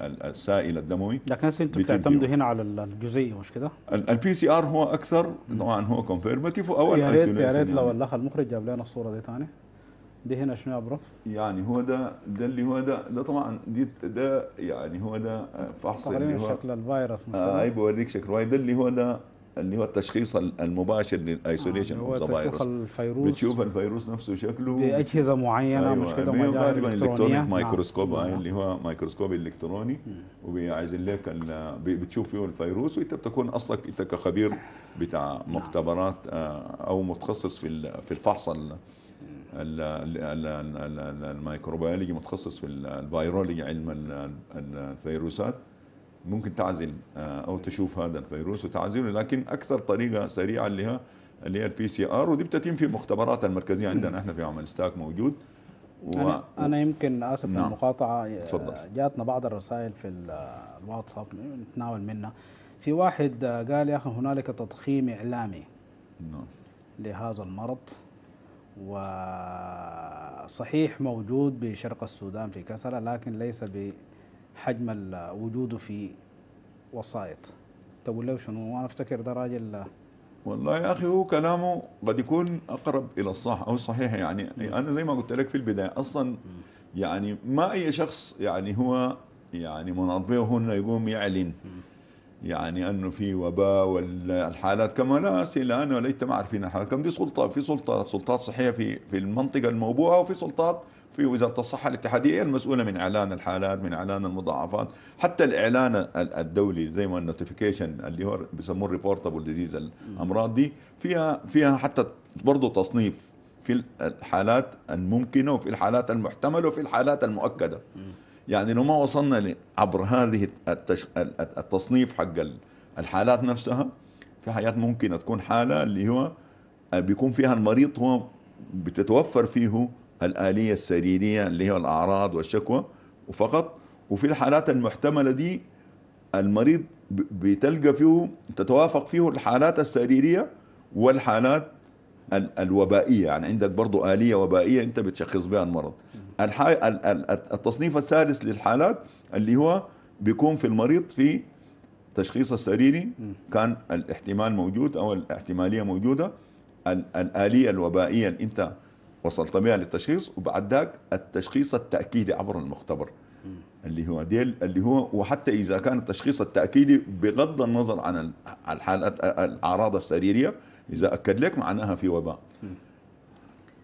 S2: السائل الدموي لكن انتم بتعتمدوا هنا على الجزيئي مش كده؟ البي سي ار هو اكثر طبعا هو كونفيرماتيف او يا ريت يا ريت يعني. لو
S1: الاخ المخرج جاب لنا الصوره دي ثاني دي هنا شنو يا بروف؟
S2: يعني هو ده ده اللي هو ده ده طبعا دي ده يعني هو ده آه، فحص اللي هو شكل
S1: الفيروس مش آه اي أيوة،
S2: بوريك شكله ده اللي هو ده اللي هو التشخيص المباشر للايسوليشن آه، اوف ذا فيروس الفيروس بتشوف الفيروس نفسه شكله باجهزه معينه أيوة مش كده غالبا الكترونيك نعم. مايكروسكوب آه، نعم. اللي هو مايكروسكوب الكتروني وبيعزل لك بتشوف فيه الفيروس وانت بتكون اصلك انت كخبير بتاع مختبرات او متخصص في في الفحص الميكروبيولوجي متخصص في الفيرولوجي علم الفيروسات ممكن تعزل آه، او تشوف هذا الفيروس وتعزله لكن اكثر طريقه سريعه اللي هي اللي هي البي سي ار ودي بتتم في المختبرات المركزيه عندنا احنا في عمل ستاك موجود و... أنا, انا
S1: يمكن اسف نعم. المقاطعه آه، جاتنا بعض الرسائل في الواتساب نتناول منها في واحد آه، قال يا اخي هنالك تضخيم اعلامي نعم لهذا المرض وصحيح موجود بشرق السودان في كسرة لكن ليس بحجم وجوده في وسائط تقول طيب، له شنو أنا افتكر ده راجل
S2: والله يا اخي هو كلامه قد يكون اقرب الى الصح او الصحيح يعني انا زي ما قلت لك في البدايه اصلا يعني ما اي شخص يعني هو يعني منظمه هنا يقوم يعلن يعني انه في وباء والحالات كما ناس الى انا ليت ما عارفين الحالات كم دي سلطه في سلطه سلطات صحيه في في المنطقه الموبوءه وفي سلطات في وزاره الصحه الاتحاديه المسؤوله من اعلان الحالات من اعلان المضاعفات حتى الاعلان الدولي زي ما النوتيفيكيشن اللي هو بيسموه ريبورتابل ديزيز الامراض دي فيها فيها حتى برضه تصنيف في الحالات الممكنه وفي الحالات المحتمله وفي الحالات المؤكده يعني لو ما وصلنا عبر هذه التش... التصنيف حق الحالات نفسها في حالات ممكن تكون حالة اللي هو آه، بيكون فيها المريض هو بتتوفر فيه الآلية السريرية اللي هي الأعراض والشكوى وفقط وفي الحالات المحتملة دي المريض بتلقى فيه تتوافق فيه الحالات السريرية والحالات الوبائية يعني عندك برضو آلية وبائية أنت بتشخص بها المرض التصنيف الثالث للحالات اللي هو بيكون في المريض في تشخيص السريري كان الاحتمال موجود أو الاحتمالية موجودة الآلية الوبائية اللي أنت وصلت بها للتشخيص وبعد ذاك التشخيص التأكيدي عبر المختبر اللي هو ديل اللي هو وحتى اذا كان التشخيص التاكيدي بغض النظر عن الحالات الاعراض السريريه إذا أكد لك معناها في وباء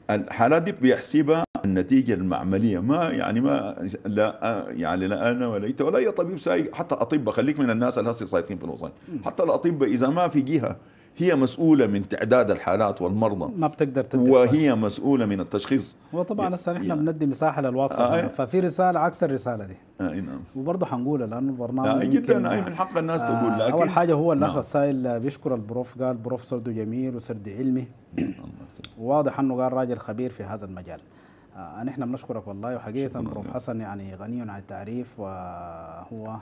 S2: الحالات دي بيحسبها النتيجة المعملية ما يعني ما لا يعني لا أنا ولا أنت ولا أي طبيب سايق حتى أطباء خليك من الناس اللي هسه سايقين في الوصول حتى الأطباء إذا ما في جهة هي مسؤولة من تعداد الحالات والمرضى ما بتقدر تدي وهي مسؤولة من التشخيص
S1: وطبعا هسه نحن بندي مساحة للواتساب آه, آه. ففي رسالة عكس الرسالة دي آه نعم وبرضه حنقولها لأنه
S2: البرنامج آه جدا آه من حق الناس آه تقول لكن أول حاجة هو الأخ نعم.
S1: السائل بيشكر البروف قال بروف سرده جميل وسرد علمي واضح أنه قال راجل خبير في هذا المجال آه نحن بنشكرك والله وحقيقة بروف حسن يعني غني عن التعريف وهو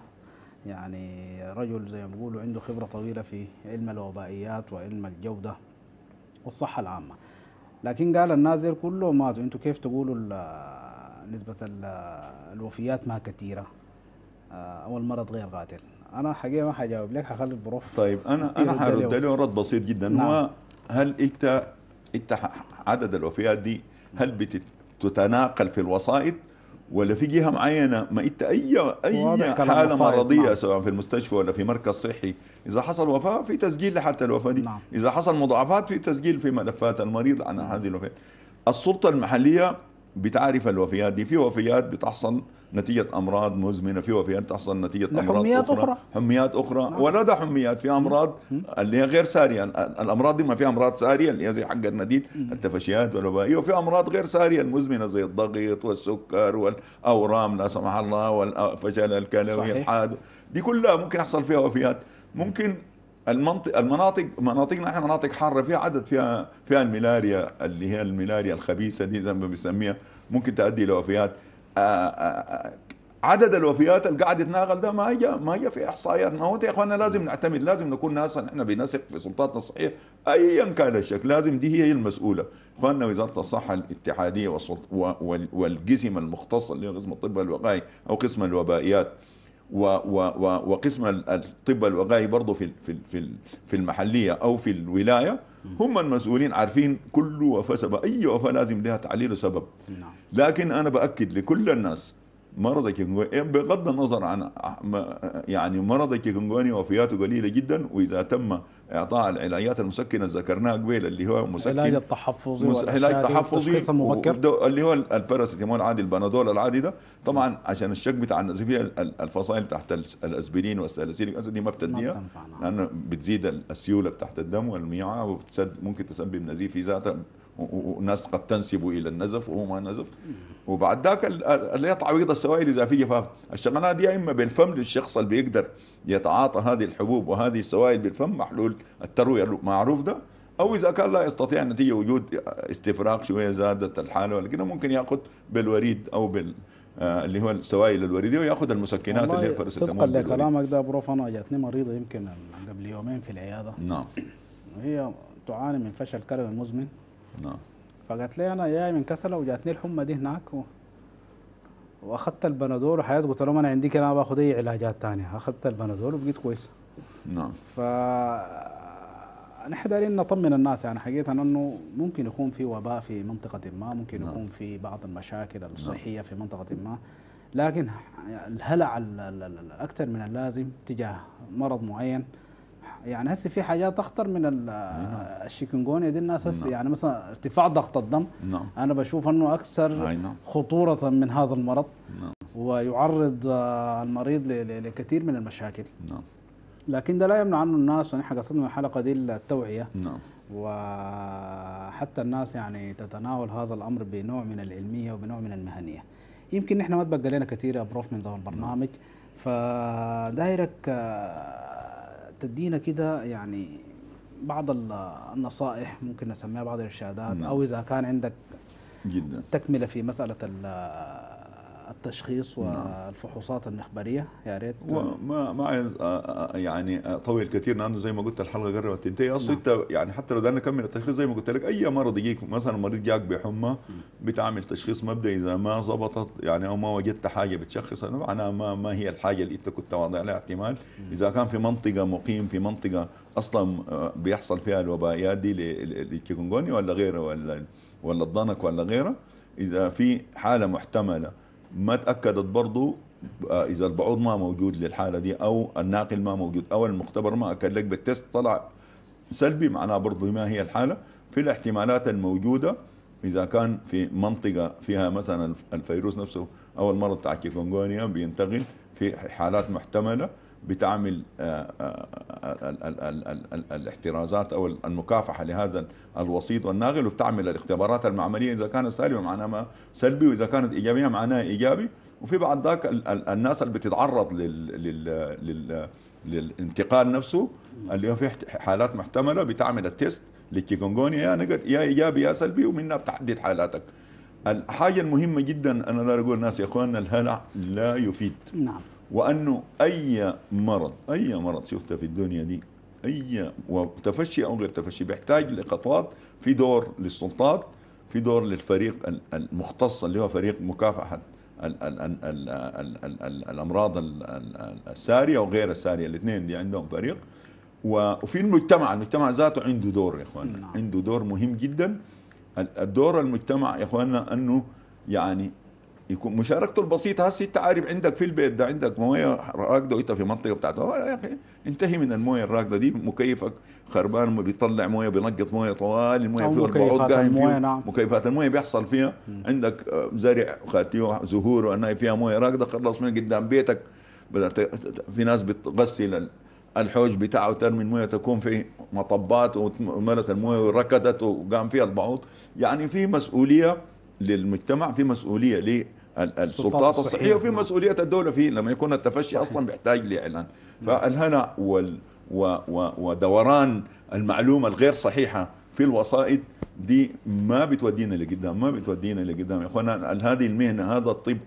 S1: يعني رجل زي ما بيقولوا عنده خبرة طويلة في علم الوبائيات وعلم الجودة والصحة العامة لكن قال الناس كله كلهم ماتوا انتوا كيف تقولوا نسبة الوفيات ما كثيرة او آه، المرض غير قاتل انا حقيقة ما حجاوب لك حخلي البروف طيب انا انا حرد له
S2: رد بسيط جدا نعم. هو هل انت انت عدد الوفيات دي هل بتتناقل في الوسائط ولا في جهه معينه ما انت اي اي حاله مرضيه نعم. سواء في المستشفى ولا في مركز صحي اذا حصل وفاه في تسجيل لحتى الوفاه دي نعم. اذا حصل مضاعفات في تسجيل في ملفات المريض عن نعم. هذه الوفاه السلطه المحليه بتعرف الوفيات دي في وفيات بتحصل نتيجة أمراض مزمنة في وفيات تحصل نتيجة أمراض حميات أخرى, أخرى. حميات أخرى نعم. ولا حميات في أمراض اللي هي غير سارية الأمراض دي ما في أمراض سارية اللي هي زي حق النديد التفشيات والوبائية أيوة، وفي أمراض غير سارية المزمنة زي الضغط والسكر والأورام لا سمح الله والفشل الكلوي الحاد دي كلها ممكن يحصل فيها وفيات ممكن المنطق المناطق مناطقنا احنا مناطق حاره فيها عدد فيها فيها الملاريا اللي هي الملاريا الخبيثه دي زي ما بنسميها ممكن تؤدي لوفيات آه، آه، آه، عدد الوفيات اللي قاعد يتناقل ده ما هي ما هي في احصائيات ما هو يا اخواننا لازم نعتمد لازم نكون ناسا احنا بنثق في سلطاتنا الصحيه ايا كان الشكل لازم دي هي المسؤوله اخواننا وزاره الصحه الاتحاديه والجسم المختص اللي هو قسم الطب الوقائي او قسم الوبائيات وقسم الطب الوقائي برضه في في في المحليه او في الولايه هم المسؤولين عارفين كل وفاه اي وفاه لازم لها تعليل وسبب نعم. لكن انا باكد لكل الناس مرضك الجنجواني إيه، بغض النظر عن يعني مرضك الجنجواني وفياته قليله جدا واذا تم اعطاء العلاجات المسكنه ذكرناها قبيل اللي هو مسكن العلاج التحفظي مس... علاج تحفظي و... اللي هو الباراسيتامول العادي البنادول العادي ده طبعا عشان الشك بتاع النزيفيه الفصائل تحت الاسبرين والسالسيليك اسيد دي ما بتديها لانه بتزيد السيوله تحت الدم والميعه وممكن تسبب نزيف في ذاتها وناس قد تنسب الى النزف وهو ما نزف وبعد ذاك اللي هي تعويض السوائل الاضافيه فالشغلانه دي يا اما بالفم للشخص اللي بيقدر يتعاطى هذه الحبوب وهذه السوائل بالفم محلول الترويه المعروف ده او اذا كان لا يستطيع نتيجه وجود استفراغ شويه زادت الحاله ولا ممكن ياخذ بالوريد او بال آه، اللي هو السوائل الوريديه وياخذ المسكنات اللي هي الباراسيتامول صدقا لكلامك
S1: ده بروف انا جاتني مريضه يمكن قبل يومين في العياده نعم هي تعاني من فشل كلوي مزمن نعم لي انا جاي من كسله وجاتني الحمى دي هناك و... واخذت البنادول وحياتي قلت لهم انا عندي كده باخذ باخد اي علاجات ثانيه اخذت البنادول وبقيت كويس نعم ف نحن دايرين نطمن الناس يعني حقيقه انه ممكن يكون في وباء في منطقه ما ممكن نعم. يكون في بعض المشاكل نعم. الصحيه نعم. في منطقه ما لكن الهلع الاكثر من اللازم تجاه مرض معين يعني هسه في حاجات اخطر من نعم. الشيكنجونيا دي الناس هسه نعم. يعني مثلا ارتفاع ضغط الدم نعم. انا بشوف انه اكثر نعم. خطوره من هذا المرض نعم. ويعرض آه، المريض لكثير من المشاكل نعم. لكن ده لا يمنع عنه الناس ونحن يعني قصدنا الحلقه دي التوعيه نعم وحتى الناس يعني تتناول هذا الامر بنوع من العلميه وبنوع من المهنيه يمكن نحن ما تبقى لنا كثير يا بروف من ذا البرنامج فدايرك آه، تدينا كده يعني بعض النصائح ممكن نسميها بعض الارشادات نعم. او اذا كان عندك جدا تكمله في مساله التشخيص نعم. والفحوصات المخبريه يا ريت ما
S2: ما آه، آه، يعني آه، طويل كثير لانه زي ما قلت الحلقه قربت تنتهي اصلا نعم. انت يعني حتى لو بدنا نكمل التشخيص زي ما قلت لك اي مرض يجيك مثلا مريض جاك بحمى بتعمل تشخيص مبدئي اذا ما ظبطت يعني او ما وجدت حاجه بتشخصها معناها نعم، ما ما هي الحاجه اللي انت كنت واضع لها احتمال اذا كان في منطقه مقيم في منطقه اصلا بيحصل فيها الوبائيات دي للتشيكونجونيا ولا غيره ولا ولا الضنك ولا غيره اذا في حاله محتمله ما تاكدت برضه آه، اذا البعوض ما موجود للحاله دي او الناقل ما موجود او المختبر ما اكد لك بالتست طلع سلبي معناه برضه ما هي الحاله في الاحتمالات الموجوده اذا كان في منطقه فيها مثلا الفيروس نفسه او المرض بتاع الكيكونغونيا بينتقل في حالات محتمله بتعمل آه، آه، آه، الاحترازات او المكافحه لهذا الوسيط والناغل وبتعمل الاختبارات المعمليه اذا كانت سالبه معناها سلبي واذا كانت ايجابيه معناها ايجابي وفي بعد ذاك الناس اللي بتتعرض لل لل للانتقال نفسه اللي في حالات محتمله بتعمل التيست للكيكونجونيا يا يا ايجابي يا سلبي ومنها بتحدد حالاتك الحاجه المهمه جدا انا دار اقول الناس يا اخواننا الهلع لا يفيد نعم وأنه أي مرض أي مرض شفته في الدنيا دي أي وتفشي أو غير تفشي بيحتاج لخطوات في دور للسلطات في دور للفريق المختص اللي هو فريق مكافحة الأمراض السارية وغير السارية الاثنين دي عندهم فريق وفي المجتمع المجتمع ذاته عنده دور يا اخواننا نعم. عنده دور مهم جدا الدور المجتمع يا اخواننا انه يعني يكون مشاركته البسيطه هسه انت عارف عندك في البيت ده عندك مويه راكده وانت في منطقة بتاعته آه، يا اخي انتهي من المويه الراكده دي مكيفك خربان بيطلع مويه بينقط مويه طوال المويه فيه بقعد قايم نعم. مكيفات المويه بيحصل فيها عندك آه، زرع خاتيو زهور وانا فيها مويه راكده خلص من قدام بيتك في ناس بتغسل الحوج بتاعه ترمي المويه تكون في مطبات وملت المويه وركدت وقام فيها البعوض يعني في مسؤوليه للمجتمع في مسؤوليه ليه السلطات الصحيه وفي مسؤوليه الدوله فيه لما يكون التفشي اصلا بيحتاج لاعلان فالهنا وال و و ودوران المعلومه الغير صحيحه في الوسائط دي ما بتودينا لقدام ما بتودينا لقدام يا اخوانا هذه المهنه هذا الطب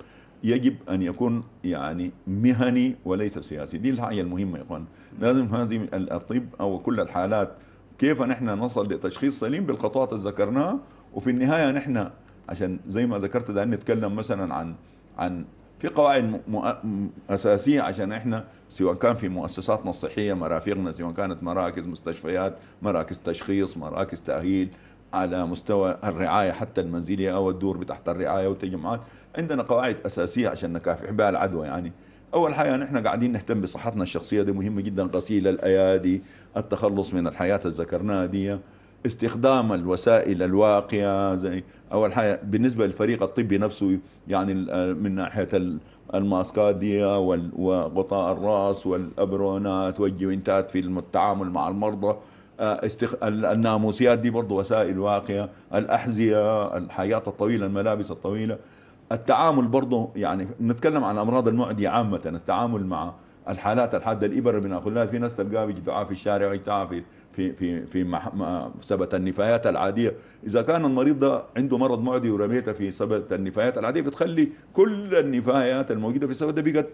S2: يجب ان يكون يعني مهني وليس سياسي دي الحاجه المهمه يا اخوان لازم هذه الطب او كل الحالات كيف نحن نصل لتشخيص سليم بالخطوات اللي ذكرناها وفي النهايه نحن عشان زي ما ذكرت ده نتكلم مثلا عن عن في قواعد اساسيه عشان احنا سواء كان في مؤسساتنا الصحيه مرافقنا سواء كانت مراكز مستشفيات مراكز تشخيص مراكز تاهيل على مستوى الرعايه حتى المنزليه او الدور تحت الرعايه والتجمعات عندنا قواعد اساسيه عشان نكافح بها العدوى يعني اول حاجه نحن قاعدين نهتم بصحتنا الشخصيه دي مهمه جدا غسيل الايادي التخلص من الحياه الذكرناها دي استخدام الوسائل الواقية زي أول حاجة بالنسبة للفريق الطبي نفسه يعني من ناحية الماسكات وغطاء الرأس والأبرونات والجوينتات في التعامل مع المرضى آه، استخ... الناموسيات دي برضه وسائل واقية الأحذية الحياة الطويلة الملابس الطويلة التعامل برضه يعني نتكلم عن الأمراض المعدية عامة التعامل مع الحالات الحادة الإبر بناخذ لها في ناس تلقاه بيجتعها في الشارع ويتعافي في في في في سبت النفايات العاديه اذا كان المريض ده عنده مرض معدي ورميته في سبت النفايات العاديه بتخلي كل النفايات الموجوده في سبت ده بقت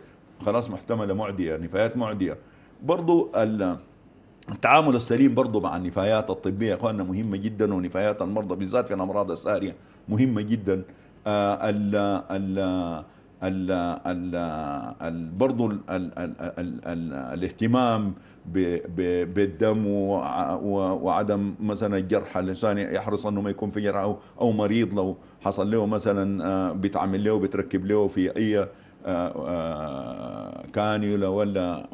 S2: خلاص محتمله معديه نفايات معديه برضو التعامل السليم برضو مع النفايات الطبيه يا اخواننا مهمه جدا ونفايات المرضى بالذات في الامراض الساريه مهمه جدا آه، ال ال ال ال برضو الاهتمام بالدم وعدم مثلا الجرحى الانسان يحرص انه ما يكون في جرح او او مريض لو حصل له مثلا آه، بيتعمل له بتركب له في اي آه، آه، كانيولا ولا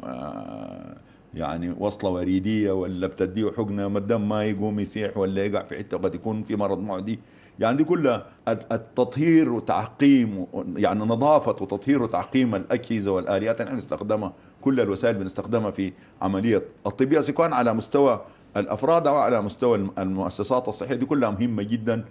S2: يعني وصلة وريدية ولا بتديه حقنة ما الدم ما يقوم يسيح ولا يقع في حتة قد يكون في مرض معدي يعني دي كلها التطهير وتعقيم يعني نظافة وتطهير وتعقيم الأجهزة والآليات نحن نستخدمها كل الوسائل بنستخدمها في عملية الطبية سواء على مستوى الأفراد أو على مستوى المؤسسات الصحية دي كلها مهمة جدا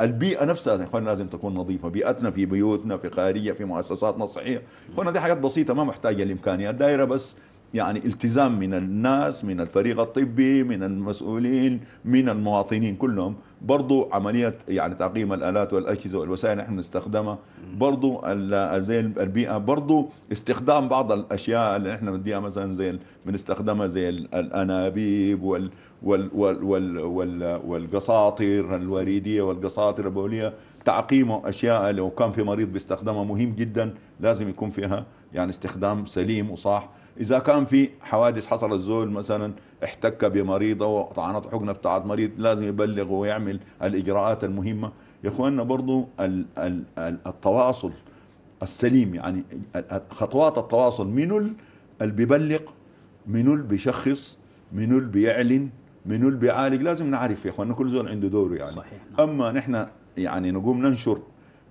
S2: البيئة نفسها يا اخوان لازم تكون نظيفة، بيئتنا في بيوتنا في خارجية في مؤسساتنا الصحية، اخوان دي حاجات بسيطة ما محتاجة لإمكانيات دايرة بس يعني التزام من الناس من الفريق الطبي من المسؤولين من المواطنين كلهم برضو عملية يعني تعقيم الآلات والأجهزة والوسائل نحن نستخدمها برضو زي البيئة برضو استخدام بعض الأشياء اللي نحن نديها مثلا زي بنستخدمها زي الأنابيب وال وال وال وال وال والقساطر الوريدية والقساطر البولية تعقيمه أشياء لو كان في مريض بيستخدمها مهم جدا لازم يكون فيها يعني استخدام سليم وصح اذا كان في حوادث حصل الزول مثلا احتك بمريضه وطعنت حقنه بتاعت مريض لازم يبلغ ويعمل الاجراءات المهمه يا اخواننا برضو التواصل السليم يعني خطوات التواصل منو اللي بيبلغ منو اللي بيشخص منو اللي بيعلن منو اللي بيعالج لازم نعرف يا اخواننا كل زول عنده دوره يعني صحيح. نعم. اما نحن يعني نقوم ننشر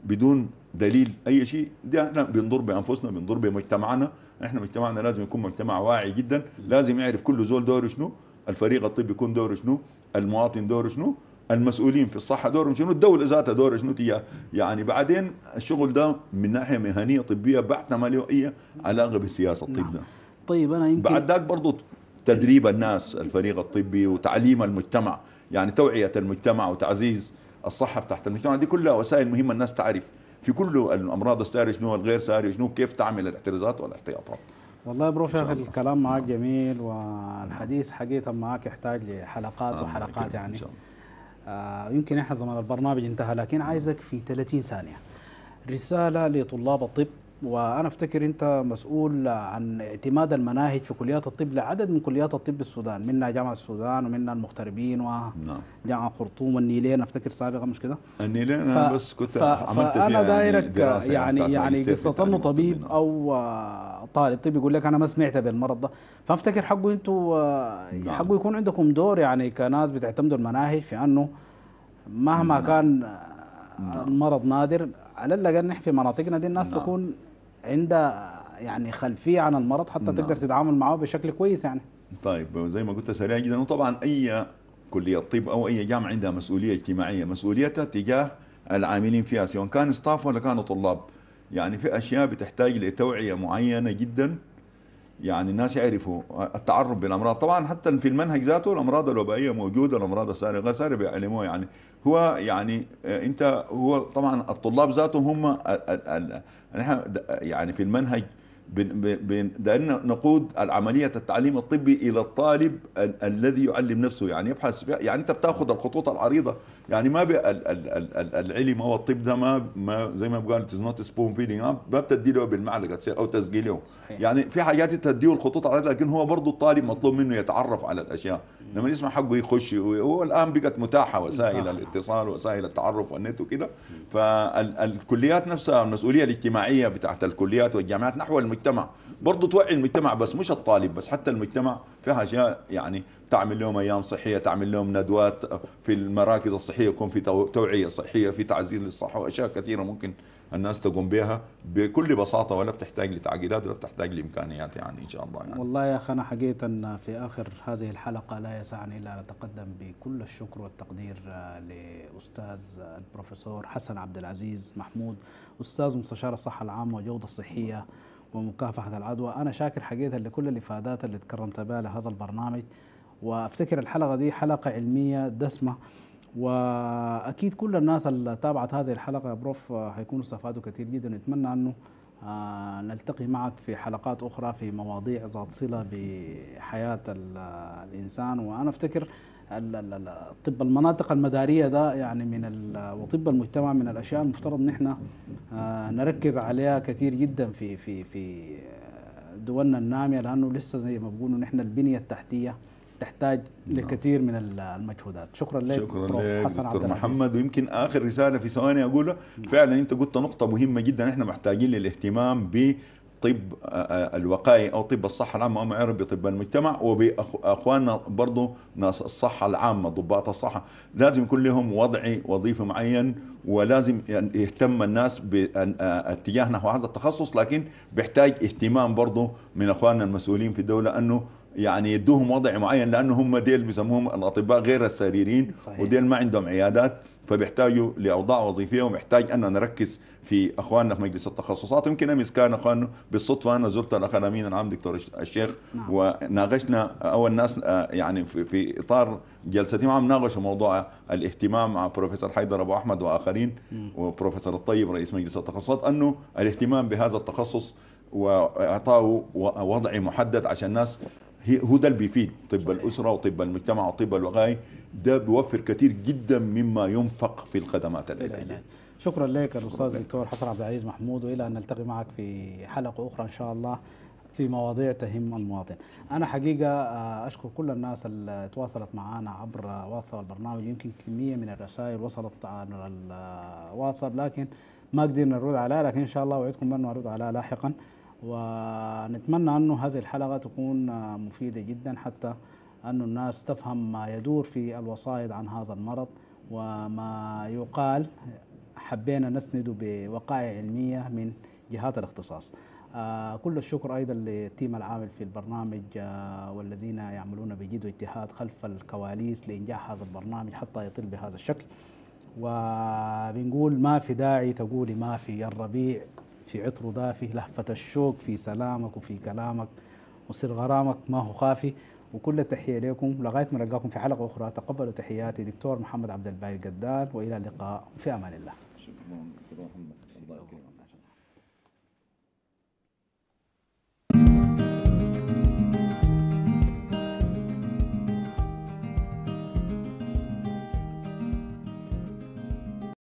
S2: بدون دليل اي شيء ده احنا بنضر بانفسنا بنضر بمجتمعنا احنا مجتمعنا لازم يكون مجتمع واعي جدا لازم يعرف كل زول دوره شنو الفريق الطبي يكون دوره شنو المواطن دوره شنو المسؤولين في الصحه دورهم شنو الدوله ذاتها دورها شنو تجاه يعني بعدين الشغل ده من ناحيه مهنيه طبيه بحته ما له اي علاقه بالسياسه الطبيه نعم. طيب انا يمكن بعد ذاك برضه تدريب الناس الفريق الطبي وتعليم المجتمع يعني توعيه المجتمع وتعزيز الصحه بتاعت المجتمع دي كلها وسائل مهمه الناس تعرف في كل الامراض الساري شنو الغير ساري شنو كيف تعمل الاحترازات والاحتياطات
S1: والله يا بروف يا اخي الكلام معك جميل والحديث حقيقه معك يحتاج لحلقات آه وحلقات يعني آه يمكن احنا زمان البرنامج انتهى لكن عايزك في 30 ثانيه رساله لطلاب الطب وانا افتكر انت مسؤول عن اعتماد المناهج في كليات الطب لعدد من كليات الطب السودان منها جامعه السودان ومنها المغتربين وجامعه نعم. خرطوم والنيلين افتكر سابقا مش كده
S2: النيلين انا بس كنت ف... عملت فيها انا يعني دايرك يعني يعني, يعني قصه انه
S1: طبيب او طالب طب يقول لك انا ما سمعت بالمرض ده فافتكر حقه انتوا آه، نعم. حقه يكون عندكم دور يعني كناس بتعتمدوا المناهج في انه مهما نعم. كان آه، المرض نادر على الاقل نحن في مناطقنا دي الناس تكون عنده يعني خلفيه عن المرض حتى نعم. تقدر تتعامل
S2: معه بشكل كويس يعني طيب زي ما قلت سريع جدا وطبعا اي كليه طب او اي جامعه عندها مسؤوليه اجتماعيه مسؤوليتها تجاه العاملين فيها سواء كان ستاف ولا كانوا طلاب يعني في اشياء بتحتاج لتوعيه معينه جدا يعني الناس يعرفوا التعرف بالامراض طبعا حتى في المنهج ذاته الامراض الوبائيه موجوده الامراض الساريه غير ساريه بيعلموها يعني هو يعني آه، انت هو طبعا الطلاب ذاتهم هم نحن يعني في المنهج دائما نقود العملية التعليم الطبي إلى الطالب الذي يعلم نفسه يعني يبحث يعني أنت بتأخذ الخطوط العريضة يعني ما العلم هو الطب ده ما, ما زي ما بقول از نوت سبون فيدنج ما بتدي له بالمعلقه تصير او تسقي له يعني في حاجات تديه الخطوط على لكن هو برضه الطالب مطلوب منه يتعرف على الاشياء لما يسمع حقه يخش هو الان بقت متاحه وسائل الاتصال وسائل التعرف والنت وكده فالكليات نفسها المسؤوليه الاجتماعيه بتاعت الكليات والجامعات نحو المجتمع برضه توعي المجتمع بس مش الطالب بس حتى المجتمع فيها اشياء يعني تعمل لهم ايام صحيه تعمل لهم ندوات في المراكز الصحيه يكون في توعيه صحيه في تعزيز للصحه واشياء كثيره ممكن الناس تقوم بها بكل بساطه ولا بتحتاج لتعقيدات ولا بتحتاج لامكانيات يعني ان شاء الله يعني.
S1: والله يا اخي انا حقيقه في اخر هذه الحلقه لا يسعني الا ان اتقدم بكل الشكر والتقدير آه، لاستاذ البروفيسور حسن عبد العزيز محمود استاذ مستشار الصحه العامه والجوده الصحيه ومكافحه العدوى انا شاكر حقيقه لكل الافادات اللي تكرمت بها لهذا البرنامج وافتكر الحلقه دي حلقه علميه دسمه واكيد كل الناس اللي تابعت هذه الحلقه يا بروف آه، حيكونوا استفادوا كثير جدا نتمنى انه آه، نلتقي معك في حلقات اخرى في مواضيع ذات صله بحياه آه، الانسان وانا افتكر طب المناطق المداريه ده يعني من وطب المجتمع من الاشياء المفترض نحن نركز عليها كثير جدا في في في دولنا الناميه لانه لسه زي ما بقولوا نحن البنيه التحتيه تحتاج نعم. لكثير من المجهودات شكرا لك شكرا لك دكتور محمد
S2: ويمكن اخر رساله في ثواني اقولها نعم. فعلا انت قلت نقطه مهمه جدا احنا محتاجين للاهتمام ب طب آه، الوقائي او طب الصحه العامه او ما يعرف بطب المجتمع وباخواننا برضه ناس الصحه العامه ضباط الصحه لازم يكون لهم وضعي وظيفه معين ولازم يعني يهتم الناس باتجاه آه، نحو هذا التخصص لكن بيحتاج اهتمام برضه من اخواننا المسؤولين في الدوله انه يعني يدوهم وضع معين لانه هم ديل بيسموهم الاطباء غير السريرين صحيح. وديل ما عندهم عيادات فبيحتاجوا لاوضاع وظيفيه ومحتاج ان نركز في اخواننا في مجلس التخصصات يمكن امس كان اخواننا بالصدفه انا زرت الاخ الامين العام دكتور الشيخ نعم. وناقشنا اول ناس آه، يعني في, اطار جلستي معهم ناقشوا موضوع الاهتمام مع بروفيسور حيدر ابو احمد واخرين وبروفيسور الطيب رئيس مجلس التخصصات انه الاهتمام بهذا التخصص واعطائه وضع محدد عشان الناس هو ده اللي بيفيد طب صحيح. الاسره وطب المجتمع وطب الوقايه ده بيوفر كثير جدا مما ينفق في الخدمات العلاجيه
S1: شكرا لك الاستاذ الدكتور حسن عبد العزيز محمود والى ان نلتقي معك في حلقه اخرى ان شاء الله في مواضيع تهم المواطن أنا حقيقة آه، أشكر كل الناس اللي تواصلت معنا عبر واتساب البرنامج يمكن كمية من الرسائل وصلت عن الواتساب آه، لكن ما قدرنا نرد عليها لكن إن شاء الله وعدكم بأنه أرد عليها لاحقا ونتمنى أنه هذه الحلقة تكون مفيدة جدا حتى أن الناس تفهم ما يدور في الوصايد عن هذا المرض وما يقال حبينا نسنده بوقائع علمية من جهات الاختصاص آه، كل الشكر أيضا للتيم العامل في البرنامج آه، والذين يعملون بجد واجتهاد خلف الكواليس لإنجاح هذا البرنامج حتى يطل بهذا الشكل وبنقول ما في داعي تقولي ما في الربيع في عطر دافي لهفة الشوق في سلامك وفي كلامك وسر غرامك ما هو خافي وكل التحية لكم لغاية ما نلقاكم في حلقة أخرى تقبلوا تحياتي دكتور محمد عبد الباقي القدال وإلى اللقاء في أمان الله شكرا دكتور محمد